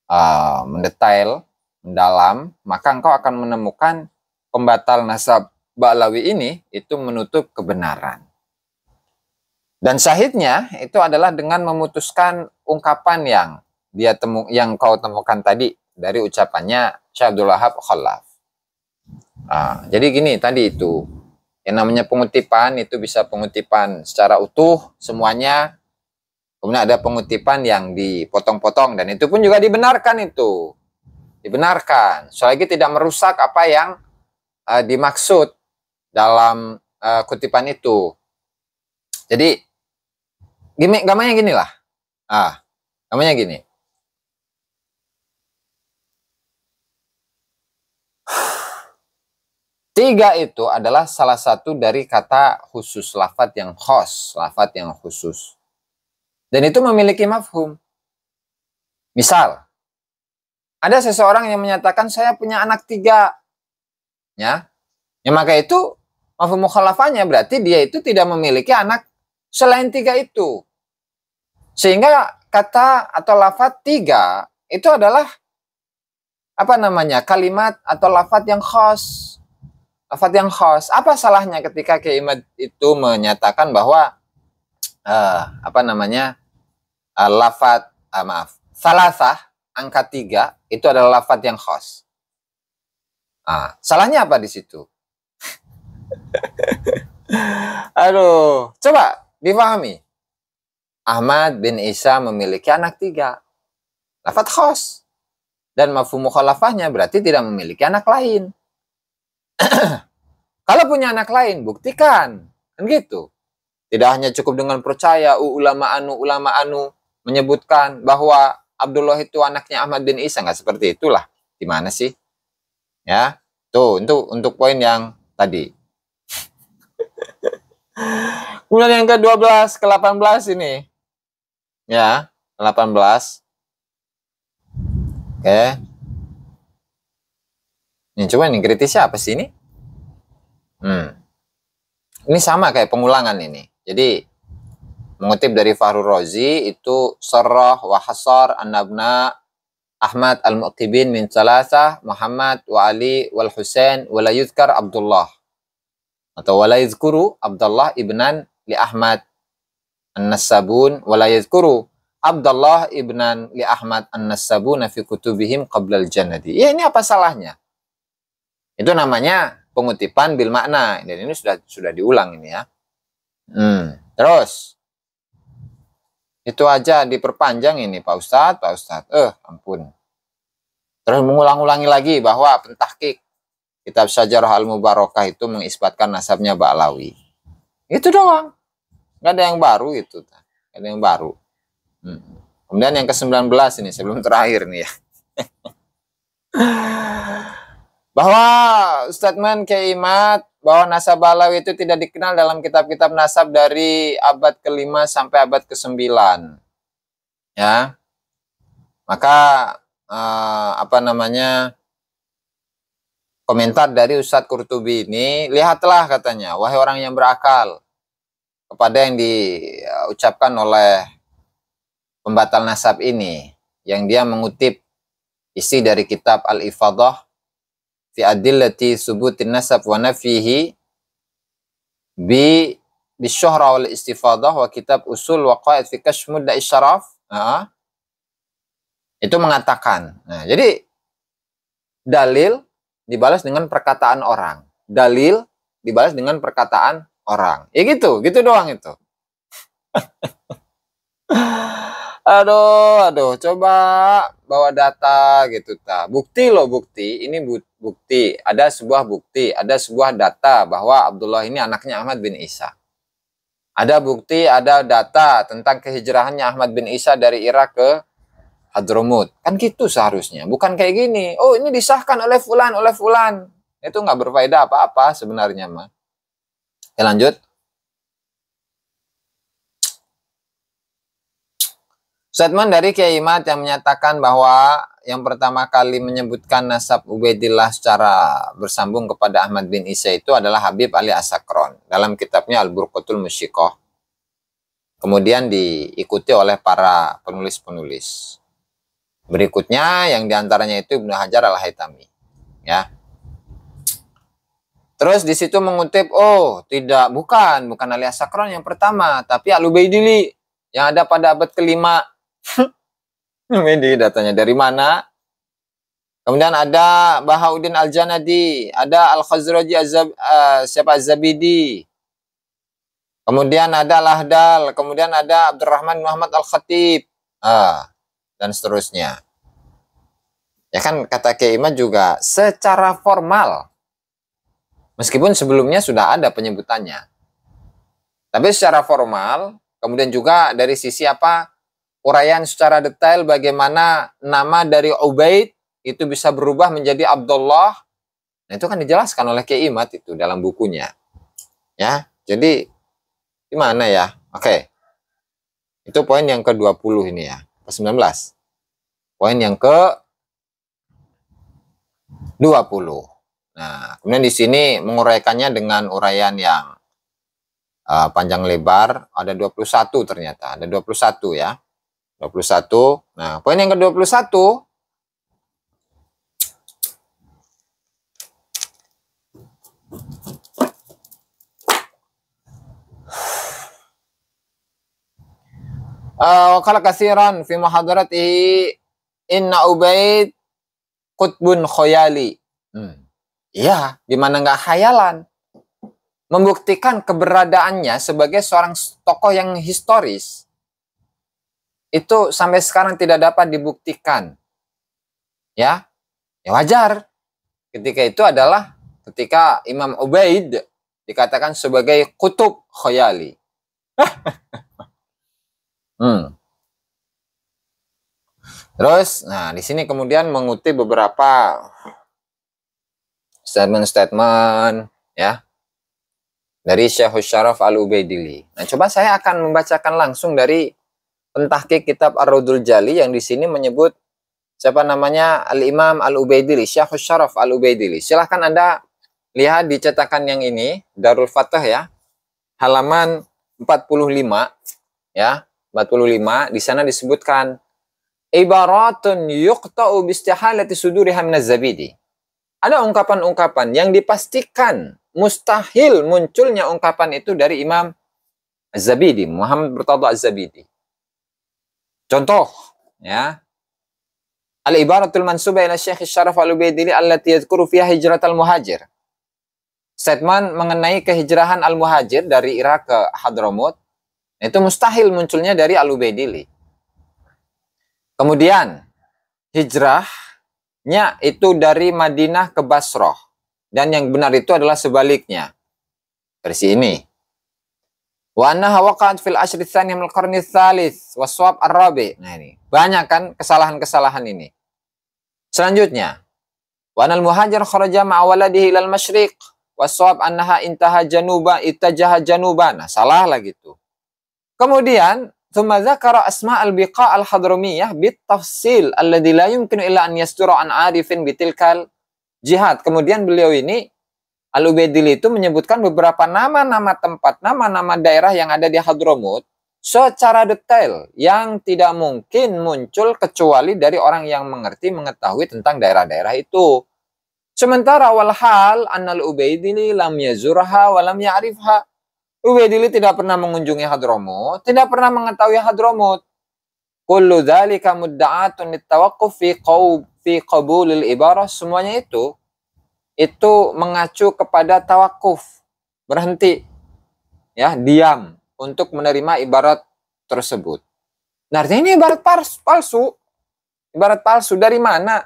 Speaker 1: uh, mendetail, mendalam, maka engkau akan menemukan pembatal nasab Ba'lawi ini itu menutup kebenaran. Dan syahidnya itu adalah dengan memutuskan ungkapan yang dia temu yang kau temukan tadi dari ucapannya Syekh Abdul Khalaf. Nah, jadi gini tadi itu yang namanya pengutipan itu bisa pengutipan secara utuh semuanya. Kemudian ada pengutipan yang dipotong-potong dan itu pun juga dibenarkan itu. Dibenarkan. Selagi tidak merusak apa yang uh, dimaksud dalam uh, kutipan itu. Jadi gimik gamanya gini lah. Ah, gamanya gini. Tiga itu adalah salah satu dari kata khusus lafat yang khos, lafat yang khusus. Dan itu memiliki mafhum. Misal, ada seseorang yang menyatakan saya punya anak tiga. Ya, ya maka itu mafhum mukhalafahnya berarti dia itu tidak memiliki anak selain tiga itu. Sehingga kata atau lafat tiga itu adalah apa namanya kalimat atau lafat yang khos. Lafat yang khos. Apa salahnya ketika keimat itu menyatakan bahwa uh, apa namanya uh, eh, lafat uh, eh, maaf salasah angka tiga itu adalah lafat yang khos. Ah, salahnya apa di situ? *laughs* Aduh, coba Difahami? Ahmad bin Isa memiliki anak tiga. Lafat khos. Dan mafhum mukhalafahnya berarti tidak memiliki anak lain. *clears throat* Kalau punya anak lain, buktikan. Kan gitu. Tidak hanya cukup dengan percaya ulama anu ulama anu menyebutkan bahwa Abdullah itu anaknya Ahmad bin Isa nggak seperti itulah. Gimana sih? Ya. Tuh, untuk untuk poin yang tadi. Kemudian yang ke-12, ke-18 ini. Ya, 18. Oke. Ini coba nih kritisnya apa sih ini? Hmm. Ini sama kayak pengulangan ini. Jadi mengutip dari Fahru Rozi itu Sarrah wa Hasar An-Nabna Ahmad Al-Muqtibin min Salasah Muhammad wa Ali wal Husain wa yuzkar Abdullah atau wala yadhkuru Abdullah ibnan li Ahmad an Nasabun wala yadhkuru Abdullah ibnan li Ahmad an nasabun fi kutubihim qabla al-Jannati. Ya ini apa salahnya? Itu namanya pengutipan bil makna. Dan ini sudah sudah diulang ini ya. Hmm. Terus itu aja diperpanjang ini Pak Ustadz, Pak Ustadz. Eh, ampun. Terus mengulang-ulangi lagi bahwa pentahkik kitab Sajarah Al-Mubarakah itu mengisbatkan nasabnya Ba'lawi. Itu doang. Nggak ada yang baru itu. Nggak ada yang baru. Hmm. Kemudian yang ke-19 ini, sebelum terakhir nih ya. *laughs* bahwa statement Keimat bahwa nasab Balawi itu tidak dikenal dalam kitab-kitab nasab dari abad ke-5 sampai abad ke-9. Ya. Maka uh, apa namanya? komentar dari Ustadz Kurtubi ini, lihatlah katanya, wahai orang yang berakal, kepada yang diucapkan oleh pembatal nasab ini, yang dia mengutip isi dari kitab Al-Ifadah, fi adillati subutin nasab wa nafihi, bi bisyuhra wal istifadah wa kitab usul wa qaid fi kashmud isyaraf, nah, itu mengatakan. Nah, jadi dalil dibalas dengan perkataan orang. Dalil dibalas dengan perkataan orang. Ya gitu, gitu doang itu. *laughs* aduh, aduh, coba bawa data gitu ta. Bukti loh bukti, ini bukti, ada sebuah bukti, ada sebuah data bahwa Abdullah ini anaknya Ahmad bin Isa. Ada bukti, ada data tentang kehijrahannya Ahmad bin Isa dari Irak ke Hadromut. Kan gitu seharusnya. Bukan kayak gini. Oh ini disahkan oleh fulan, oleh fulan. Itu nggak berfaedah apa-apa sebenarnya mah. Ya lanjut. Statement dari Kiai Mat yang menyatakan bahwa yang pertama kali menyebutkan nasab Ubaidillah secara bersambung kepada Ahmad bin Isa itu adalah Habib Ali Asakron dalam kitabnya Al-Burqatul Musyikoh. Kemudian diikuti oleh para penulis-penulis. Berikutnya yang diantaranya itu Ibnu Hajar al-Haytami. Ya. Terus di situ mengutip, oh tidak, bukan, bukan alias sakron yang pertama, tapi Al-Ubaidili yang ada pada abad kelima. *laughs* Ini datanya dari mana? Kemudian ada Bahauddin Al-Janadi, ada Al-Khazraji Azab, uh, eh, siapa Azabidi. Kemudian ada Lahdal, kemudian ada Abdurrahman Muhammad Al-Khatib. Uh dan seterusnya. Ya kan kata Kiai juga secara formal meskipun sebelumnya sudah ada penyebutannya. Tapi secara formal kemudian juga dari sisi apa urayan secara detail bagaimana nama dari Ubaid itu bisa berubah menjadi Abdullah. Nah, itu kan dijelaskan oleh Kiai itu dalam bukunya. Ya, jadi gimana ya? Oke. Itu poin yang ke-20 ini ya ke-19. Poin yang ke-20. Nah, kemudian di sini menguraikannya dengan uraian yang uh, panjang lebar, ada 21 ternyata, ada 21 ya. 21. Nah, poin yang ke-21 وقال كثيرا في محاضرته inna Ubaid kutbun khoyali. Hmm. Ya, gimana nggak khayalan? Membuktikan keberadaannya sebagai seorang tokoh yang historis. Itu sampai sekarang tidak dapat dibuktikan. Ya, ya wajar. Ketika itu adalah ketika Imam Ubaid dikatakan sebagai kutub khoyali. *laughs* Hmm. Terus, nah di sini kemudian mengutip beberapa statement-statement ya dari Syekh Syaraf Al Ubaidili. Nah, coba saya akan membacakan langsung dari pentahki kitab Ar-Rudul Jali yang di sini menyebut siapa namanya Al Imam Al Ubaidili, Syekh Syaraf Al Ubaidili. Silahkan Anda lihat di cetakan yang ini Darul Fatah ya. Halaman 45 ya. 45 di sana disebutkan ibaratun yuqta'u istihalati suduriha minaz zabidi. Ada ungkapan-ungkapan yang dipastikan mustahil munculnya ungkapan itu dari Imam Az-Zabidi, Muhammad Murtada Az-Zabidi. Contoh, ya. Al-ibaratul mansuba ila Syekh Syaraf Al-Ubaidili allati yadhkuru fiha hijratal muhajir. Statement mengenai kehijrahan Al-Muhajir dari Irak ke Hadramaut itu mustahil munculnya dari al Kemudian hijrahnya itu dari Madinah ke Basroh. Dan yang benar itu adalah sebaliknya. Versi ini. fil asri al Nah ini, banyak kan kesalahan-kesalahan ini. Selanjutnya, wanal muhajir kharaja ma'awaladihi waladihi ilal masyriq Wasawab annaha intaha januba itajaha januba. Nah, salah lagi tuh. Kemudian Thumma Karo asma al-biqa al-hadrumiyah tafsil alladhi la yumkinu illa an yastura an arifin bitilkal jihad. Kemudian beliau ini Al-Ubaidil itu menyebutkan beberapa nama-nama tempat, nama-nama daerah yang ada di Hadramut secara detail yang tidak mungkin muncul kecuali dari orang yang mengerti mengetahui tentang daerah-daerah itu. Sementara walhal annal Ubaidili lam yazurha walam ya'rifha. Ubaidillah tidak pernah mengunjungi Hadramut, tidak pernah mengetahui Hadramut. Kullu dzalika mudda'atun litawaqquf fi qaw fi qabulil ibarah. Semuanya itu itu mengacu kepada tawakuf. Berhenti. Ya, diam untuk menerima ibarat tersebut. Nah, artinya ini ibarat palsu. Ibarat palsu dari mana?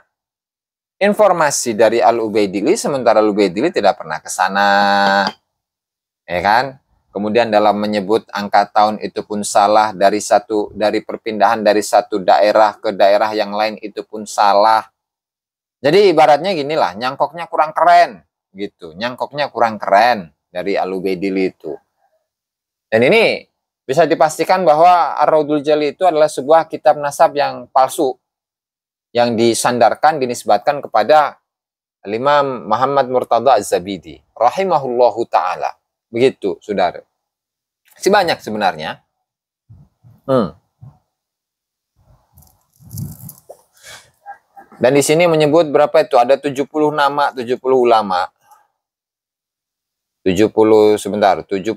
Speaker 1: informasi dari Al Ubaidili sementara Al Ubaidili tidak pernah ke sana. Ya kan? Kemudian dalam menyebut angka tahun itu pun salah dari satu dari perpindahan dari satu daerah ke daerah yang lain itu pun salah. Jadi ibaratnya gini lah, nyangkoknya kurang keren gitu. Nyangkoknya kurang keren dari alubedil itu. Dan ini bisa dipastikan bahwa Ar-Raudul Jali itu adalah sebuah kitab nasab yang palsu yang disandarkan dinisbatkan kepada Imam Muhammad Murtada Az-Zabidi rahimahullahu taala. Begitu, Saudara. Masih banyak sebenarnya. Hmm. Dan di sini menyebut berapa itu? Ada 70 nama, 70 ulama. 70 sebentar, 71.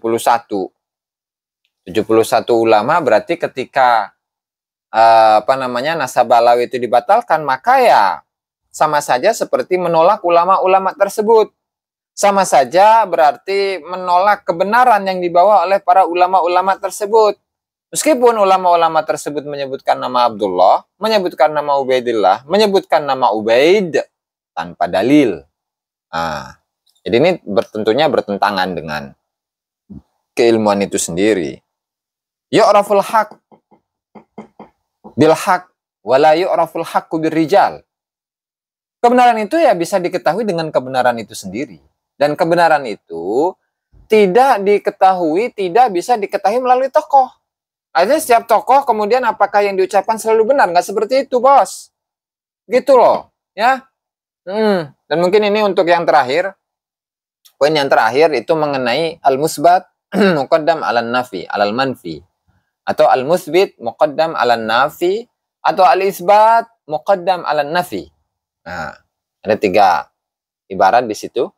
Speaker 1: 71 ulama berarti ketika uh, apa namanya alawi itu dibatalkan, maka ya sama saja seperti menolak ulama-ulama tersebut sama saja berarti menolak kebenaran yang dibawa oleh para ulama-ulama tersebut. Meskipun ulama-ulama tersebut menyebutkan nama Abdullah, menyebutkan nama Ubaidillah, menyebutkan nama Ubaid tanpa dalil. Nah, jadi ini bertentunya bertentangan dengan keilmuan itu sendiri. Yu'raful haq bil haq wala yu'raful haqqu rijal. Kebenaran itu ya bisa diketahui dengan kebenaran itu sendiri. Dan kebenaran itu tidak diketahui, tidak bisa diketahui melalui tokoh. Artinya setiap tokoh kemudian apakah yang diucapkan selalu benar? Nggak seperti itu, bos. Gitu loh, ya. Hmm. Dan mungkin ini untuk yang terakhir. Poin yang terakhir itu mengenai al-musbat *clears throat* muqaddam ala nafi, ala manfi. Atau al-musbit muqaddam ala nafi. Atau al-isbat muqaddam ala nafi. Nah, ada tiga ibarat di situ.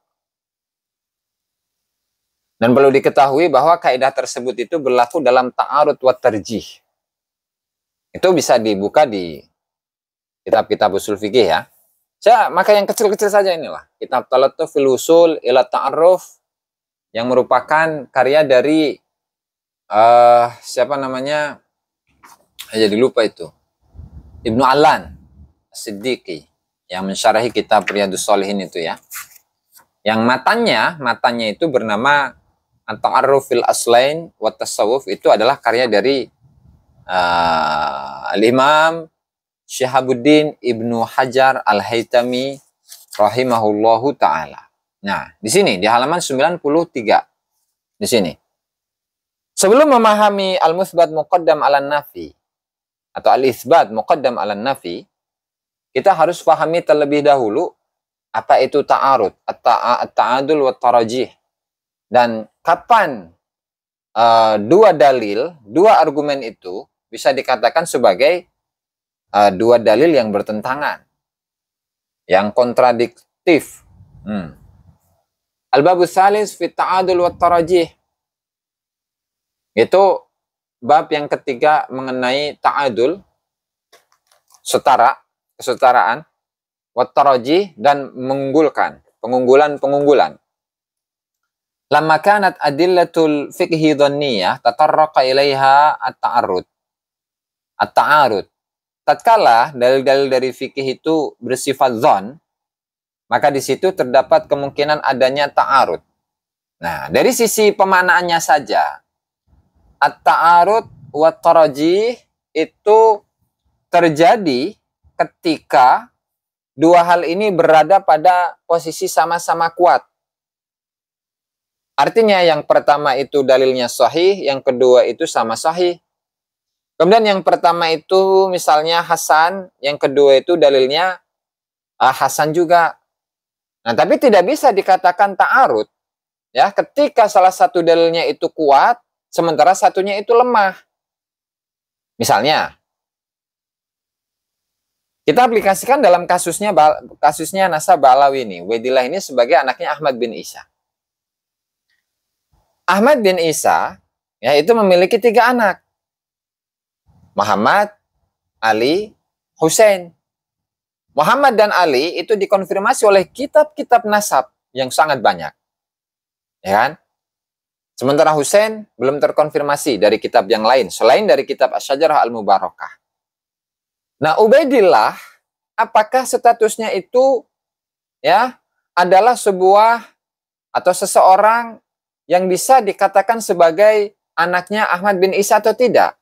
Speaker 1: Dan perlu diketahui bahwa kaidah tersebut itu berlaku dalam ta'arud wa terjih. Itu bisa dibuka di kitab-kitab usul fikih ya. Saya maka yang kecil-kecil saja inilah. Kitab Talatuh filusul ila ta'aruf yang merupakan karya dari uh, siapa namanya? Saya jadi lupa itu. Ibnu Alan Siddiqi yang mensyarahi kitab Riyadus Solihin itu ya. Yang matanya, matanya itu bernama At-Ta'arruf fil Aslain wa Tasawuf itu adalah karya dari uh, Al-Imam Syihabuddin Ibnu Hajar Al-Haytami rahimahullahu taala. Nah, di sini di halaman 93. Di sini. Sebelum memahami al-musbat muqaddam ala nafi atau al-isbat muqaddam ala nafi, kita harus pahami terlebih dahulu apa itu ta'arud, at-ta'adul wa tarajih. Dan kapan uh, dua dalil, dua argumen itu bisa dikatakan sebagai uh, dua dalil yang bertentangan, yang kontradiktif. Hmm. al babu salis fit ta'adul wa tarajih. Itu bab yang ketiga mengenai ta'adul, setara, kesetaraan, wa tarajih, dan mengunggulkan, pengunggulan-pengunggulan. Lama kanat adillatul fiqhi dhanniyah tatarraqa ilaiha at-ta'arud. At-ta'arud. Tatkala dalil-dalil dari fikih itu bersifat zon, maka di situ terdapat kemungkinan adanya ta'arud. Nah, dari sisi pemanaannya saja, at-ta'arud wa tarajih itu terjadi ketika dua hal ini berada pada posisi sama-sama kuat. Artinya yang pertama itu dalilnya sahih, yang kedua itu sama sahih. Kemudian yang pertama itu misalnya Hasan, yang kedua itu dalilnya uh, Hasan juga. Nah, tapi tidak bisa dikatakan ta'arud. Ya, ketika salah satu dalilnya itu kuat, sementara satunya itu lemah. Misalnya, kita aplikasikan dalam kasusnya kasusnya Nasa Balawi ini. Wedilah ini sebagai anaknya Ahmad bin Isa. Ahmad bin Isa ya itu memiliki tiga anak. Muhammad, Ali, Hussein. Muhammad dan Ali itu dikonfirmasi oleh kitab-kitab nasab yang sangat banyak. Ya kan? Sementara Hussein belum terkonfirmasi dari kitab yang lain selain dari kitab Asy-Syajarah Al-Mubarakah. Nah, Ubaidillah apakah statusnya itu ya adalah sebuah atau seseorang yang bisa dikatakan sebagai anaknya Ahmad bin Isa atau tidak?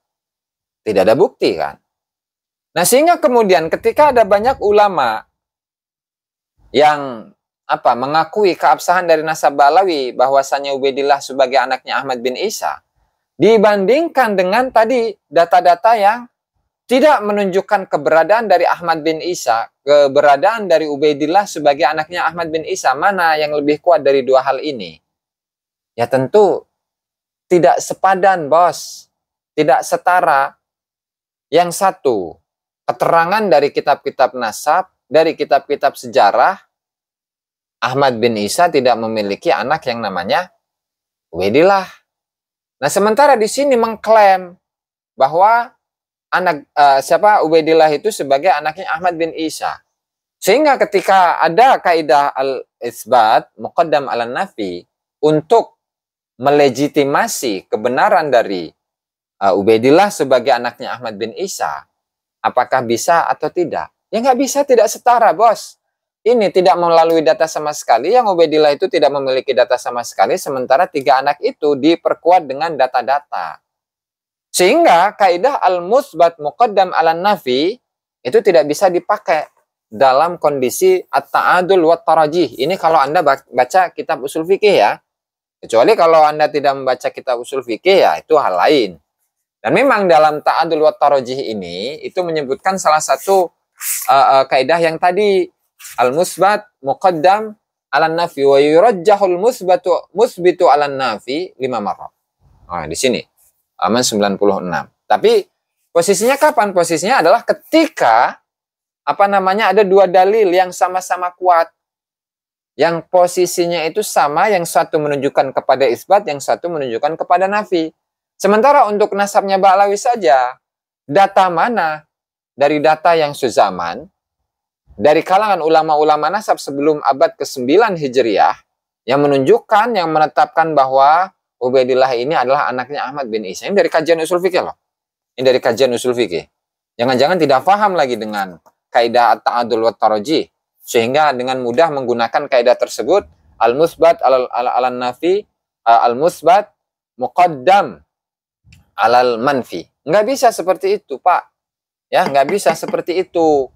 Speaker 1: Tidak ada bukti kan? Nah sehingga kemudian ketika ada banyak ulama yang apa mengakui keabsahan dari nasab Balawi bahwasanya Ubaidillah sebagai anaknya Ahmad bin Isa dibandingkan dengan tadi data-data yang tidak menunjukkan keberadaan dari Ahmad bin Isa, keberadaan dari Ubaidillah sebagai anaknya Ahmad bin Isa, mana yang lebih kuat dari dua hal ini? Ya tentu tidak sepadan, Bos. Tidak setara. Yang satu, keterangan dari kitab-kitab nasab, dari kitab-kitab sejarah, Ahmad bin Isa tidak memiliki anak yang namanya Wedilah. Nah, sementara di sini mengklaim bahwa anak uh, siapa Ubaidillah itu sebagai anaknya Ahmad bin Isa. Sehingga ketika ada kaidah al-isbat muqaddam al nafi untuk melegitimasi kebenaran dari uh, Ubaidillah sebagai anaknya Ahmad bin Isa, apakah bisa atau tidak? Ya nggak bisa, tidak setara, bos. Ini tidak melalui data sama sekali, yang Ubedillah itu tidak memiliki data sama sekali, sementara tiga anak itu diperkuat dengan data-data. Sehingga kaidah al-musbat muqaddam ala nafi itu tidak bisa dipakai dalam kondisi at-ta'adul wa tarajih. Ini kalau Anda baca kitab usul fikih ya. Kecuali kalau Anda tidak membaca kitab usul fikih ya itu hal lain. Dan memang dalam ta'adul wa tarojih ini itu menyebutkan salah satu uh, uh, kaidah yang tadi al-musbat muqaddam ala nafi wa yurajjahul musbatu musbitu ala nafi lima marrah. Nah, di sini aman 96. Tapi posisinya kapan? Posisinya adalah ketika apa namanya ada dua dalil yang sama-sama kuat yang posisinya itu sama, yang satu menunjukkan kepada isbat, yang satu menunjukkan kepada nafi. Sementara untuk nasabnya Ba'lawi saja, data mana dari data yang sezaman, dari kalangan ulama-ulama nasab sebelum abad ke-9 Hijriah, yang menunjukkan, yang menetapkan bahwa Ubaidillah ini adalah anaknya Ahmad bin Isa. Ini dari kajian usul fikih loh. Ini dari kajian usul fikih. Jangan-jangan tidak paham lagi dengan kaidah at-ta'adul wa tarajih sehingga dengan mudah menggunakan kaidah tersebut al musbat al al, al nafi uh, al musbat muqaddam al manfi nggak bisa seperti itu pak ya nggak bisa seperti itu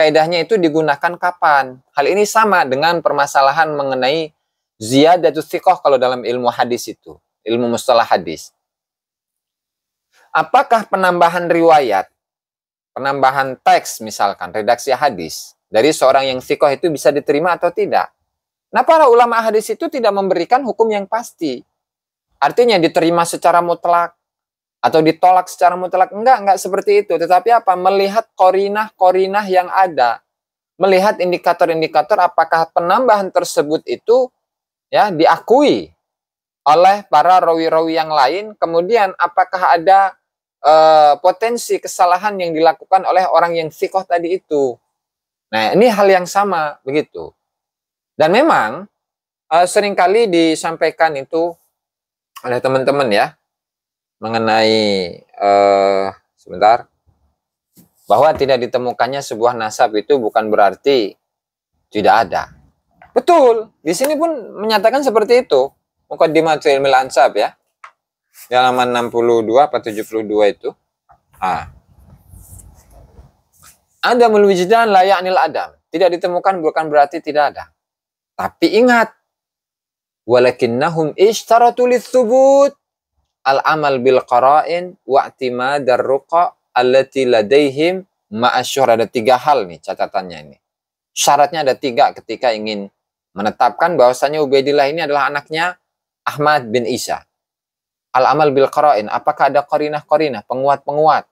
Speaker 1: kaidahnya itu digunakan kapan hal ini sama dengan permasalahan mengenai dan sikoh kalau dalam ilmu hadis itu ilmu mustalah hadis apakah penambahan riwayat penambahan teks misalkan redaksi hadis dari seorang yang sikoh itu bisa diterima atau tidak. Nah, para ulama hadis itu tidak memberikan hukum yang pasti. Artinya diterima secara mutlak atau ditolak secara mutlak. Enggak, enggak seperti itu. Tetapi apa? Melihat korinah-korinah yang ada. Melihat indikator-indikator apakah penambahan tersebut itu ya diakui oleh para rawi-rawi yang lain. Kemudian apakah ada eh, potensi kesalahan yang dilakukan oleh orang yang sikoh tadi itu Nah, ini hal yang sama begitu. Dan memang uh, seringkali disampaikan itu oleh teman-teman ya mengenai uh, sebentar bahwa tidak ditemukannya sebuah nasab itu bukan berarti tidak ada. Betul, di sini pun menyatakan seperti itu. di ilmil ansab ya. Di halaman 62 atau 72 itu. Ah. Ada melujudan layak nil adam. Tidak ditemukan bukan berarti tidak ada. Tapi ingat, walakinnahum ishtaratu litsubut al-amal bil qara'in wa i'timadar ruqa allati ladaihim ma'asyur ada tiga hal nih catatannya ini. Syaratnya ada tiga ketika ingin menetapkan bahwasanya Ubaidillah ini adalah anaknya Ahmad bin Isa. Al-amal bil qara'in, apakah ada korinah-korinah, penguat-penguat?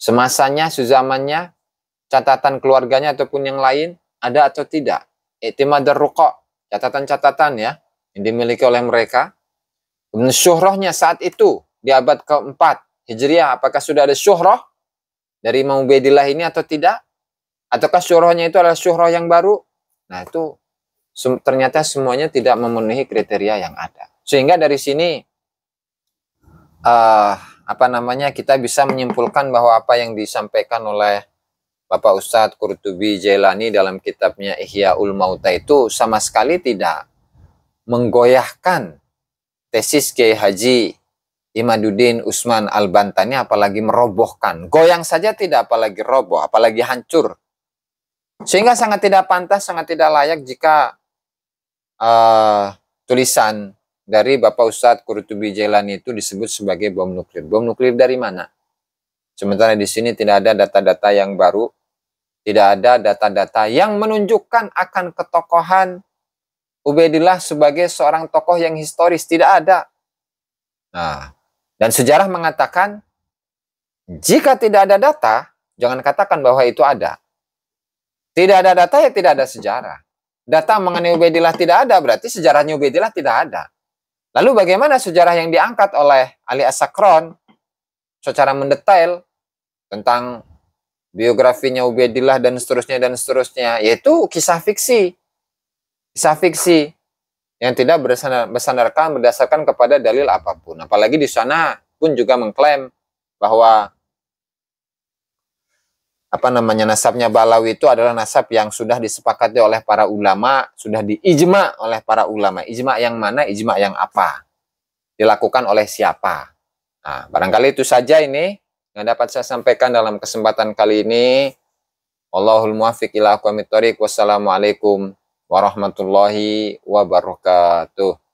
Speaker 1: Semasanya, suzamannya, catatan keluarganya ataupun yang lain ada atau tidak. Iktimad rukok, catatan-catatan ya yang dimiliki oleh mereka. Kemudian syuhrohnya saat itu di abad keempat Hijriah, apakah sudah ada syuhroh dari Imam Ubaidillah ini atau tidak? Ataukah syuhrohnya itu adalah syuhroh yang baru? Nah itu ternyata semuanya tidak memenuhi kriteria yang ada. Sehingga dari sini uh, apa namanya kita bisa menyimpulkan bahwa apa yang disampaikan oleh Bapak Ustadz Kurtubi Jailani dalam kitabnya Ihya ul Mauta itu sama sekali tidak menggoyahkan tesis Kiai Haji Imaduddin Usman Al-Bantani apalagi merobohkan. Goyang saja tidak apalagi roboh, apalagi hancur. Sehingga sangat tidak pantas, sangat tidak layak jika uh, tulisan dari Bapak Ustadz Kurtubi Jailani itu disebut sebagai bom nuklir. Bom nuklir dari mana? Sementara di sini tidak ada data-data yang baru, tidak ada data-data yang menunjukkan akan ketokohan Ubedillah sebagai seorang tokoh yang historis, tidak ada. Nah, dan sejarah mengatakan jika tidak ada data, jangan katakan bahwa itu ada. Tidak ada data ya tidak ada sejarah. Data mengenai Ubedillah tidak ada, berarti sejarahnya Ubedillah tidak ada. Lalu bagaimana sejarah yang diangkat oleh Ali Asakron secara mendetail tentang biografinya Ubaidillah dan seterusnya dan seterusnya yaitu kisah fiksi kisah fiksi yang tidak bersandarkan berdasarkan kepada dalil apapun apalagi di sana pun juga mengklaim bahwa apa namanya nasabnya Balawi itu adalah nasab yang sudah disepakati oleh para ulama, sudah diijma oleh para ulama. Ijma yang mana? Ijma yang apa? Dilakukan oleh siapa? Nah, barangkali itu saja ini yang dapat saya sampaikan dalam kesempatan kali ini. Allahul muwaffiq ila aqwamit Wassalamualaikum warahmatullahi wabarakatuh.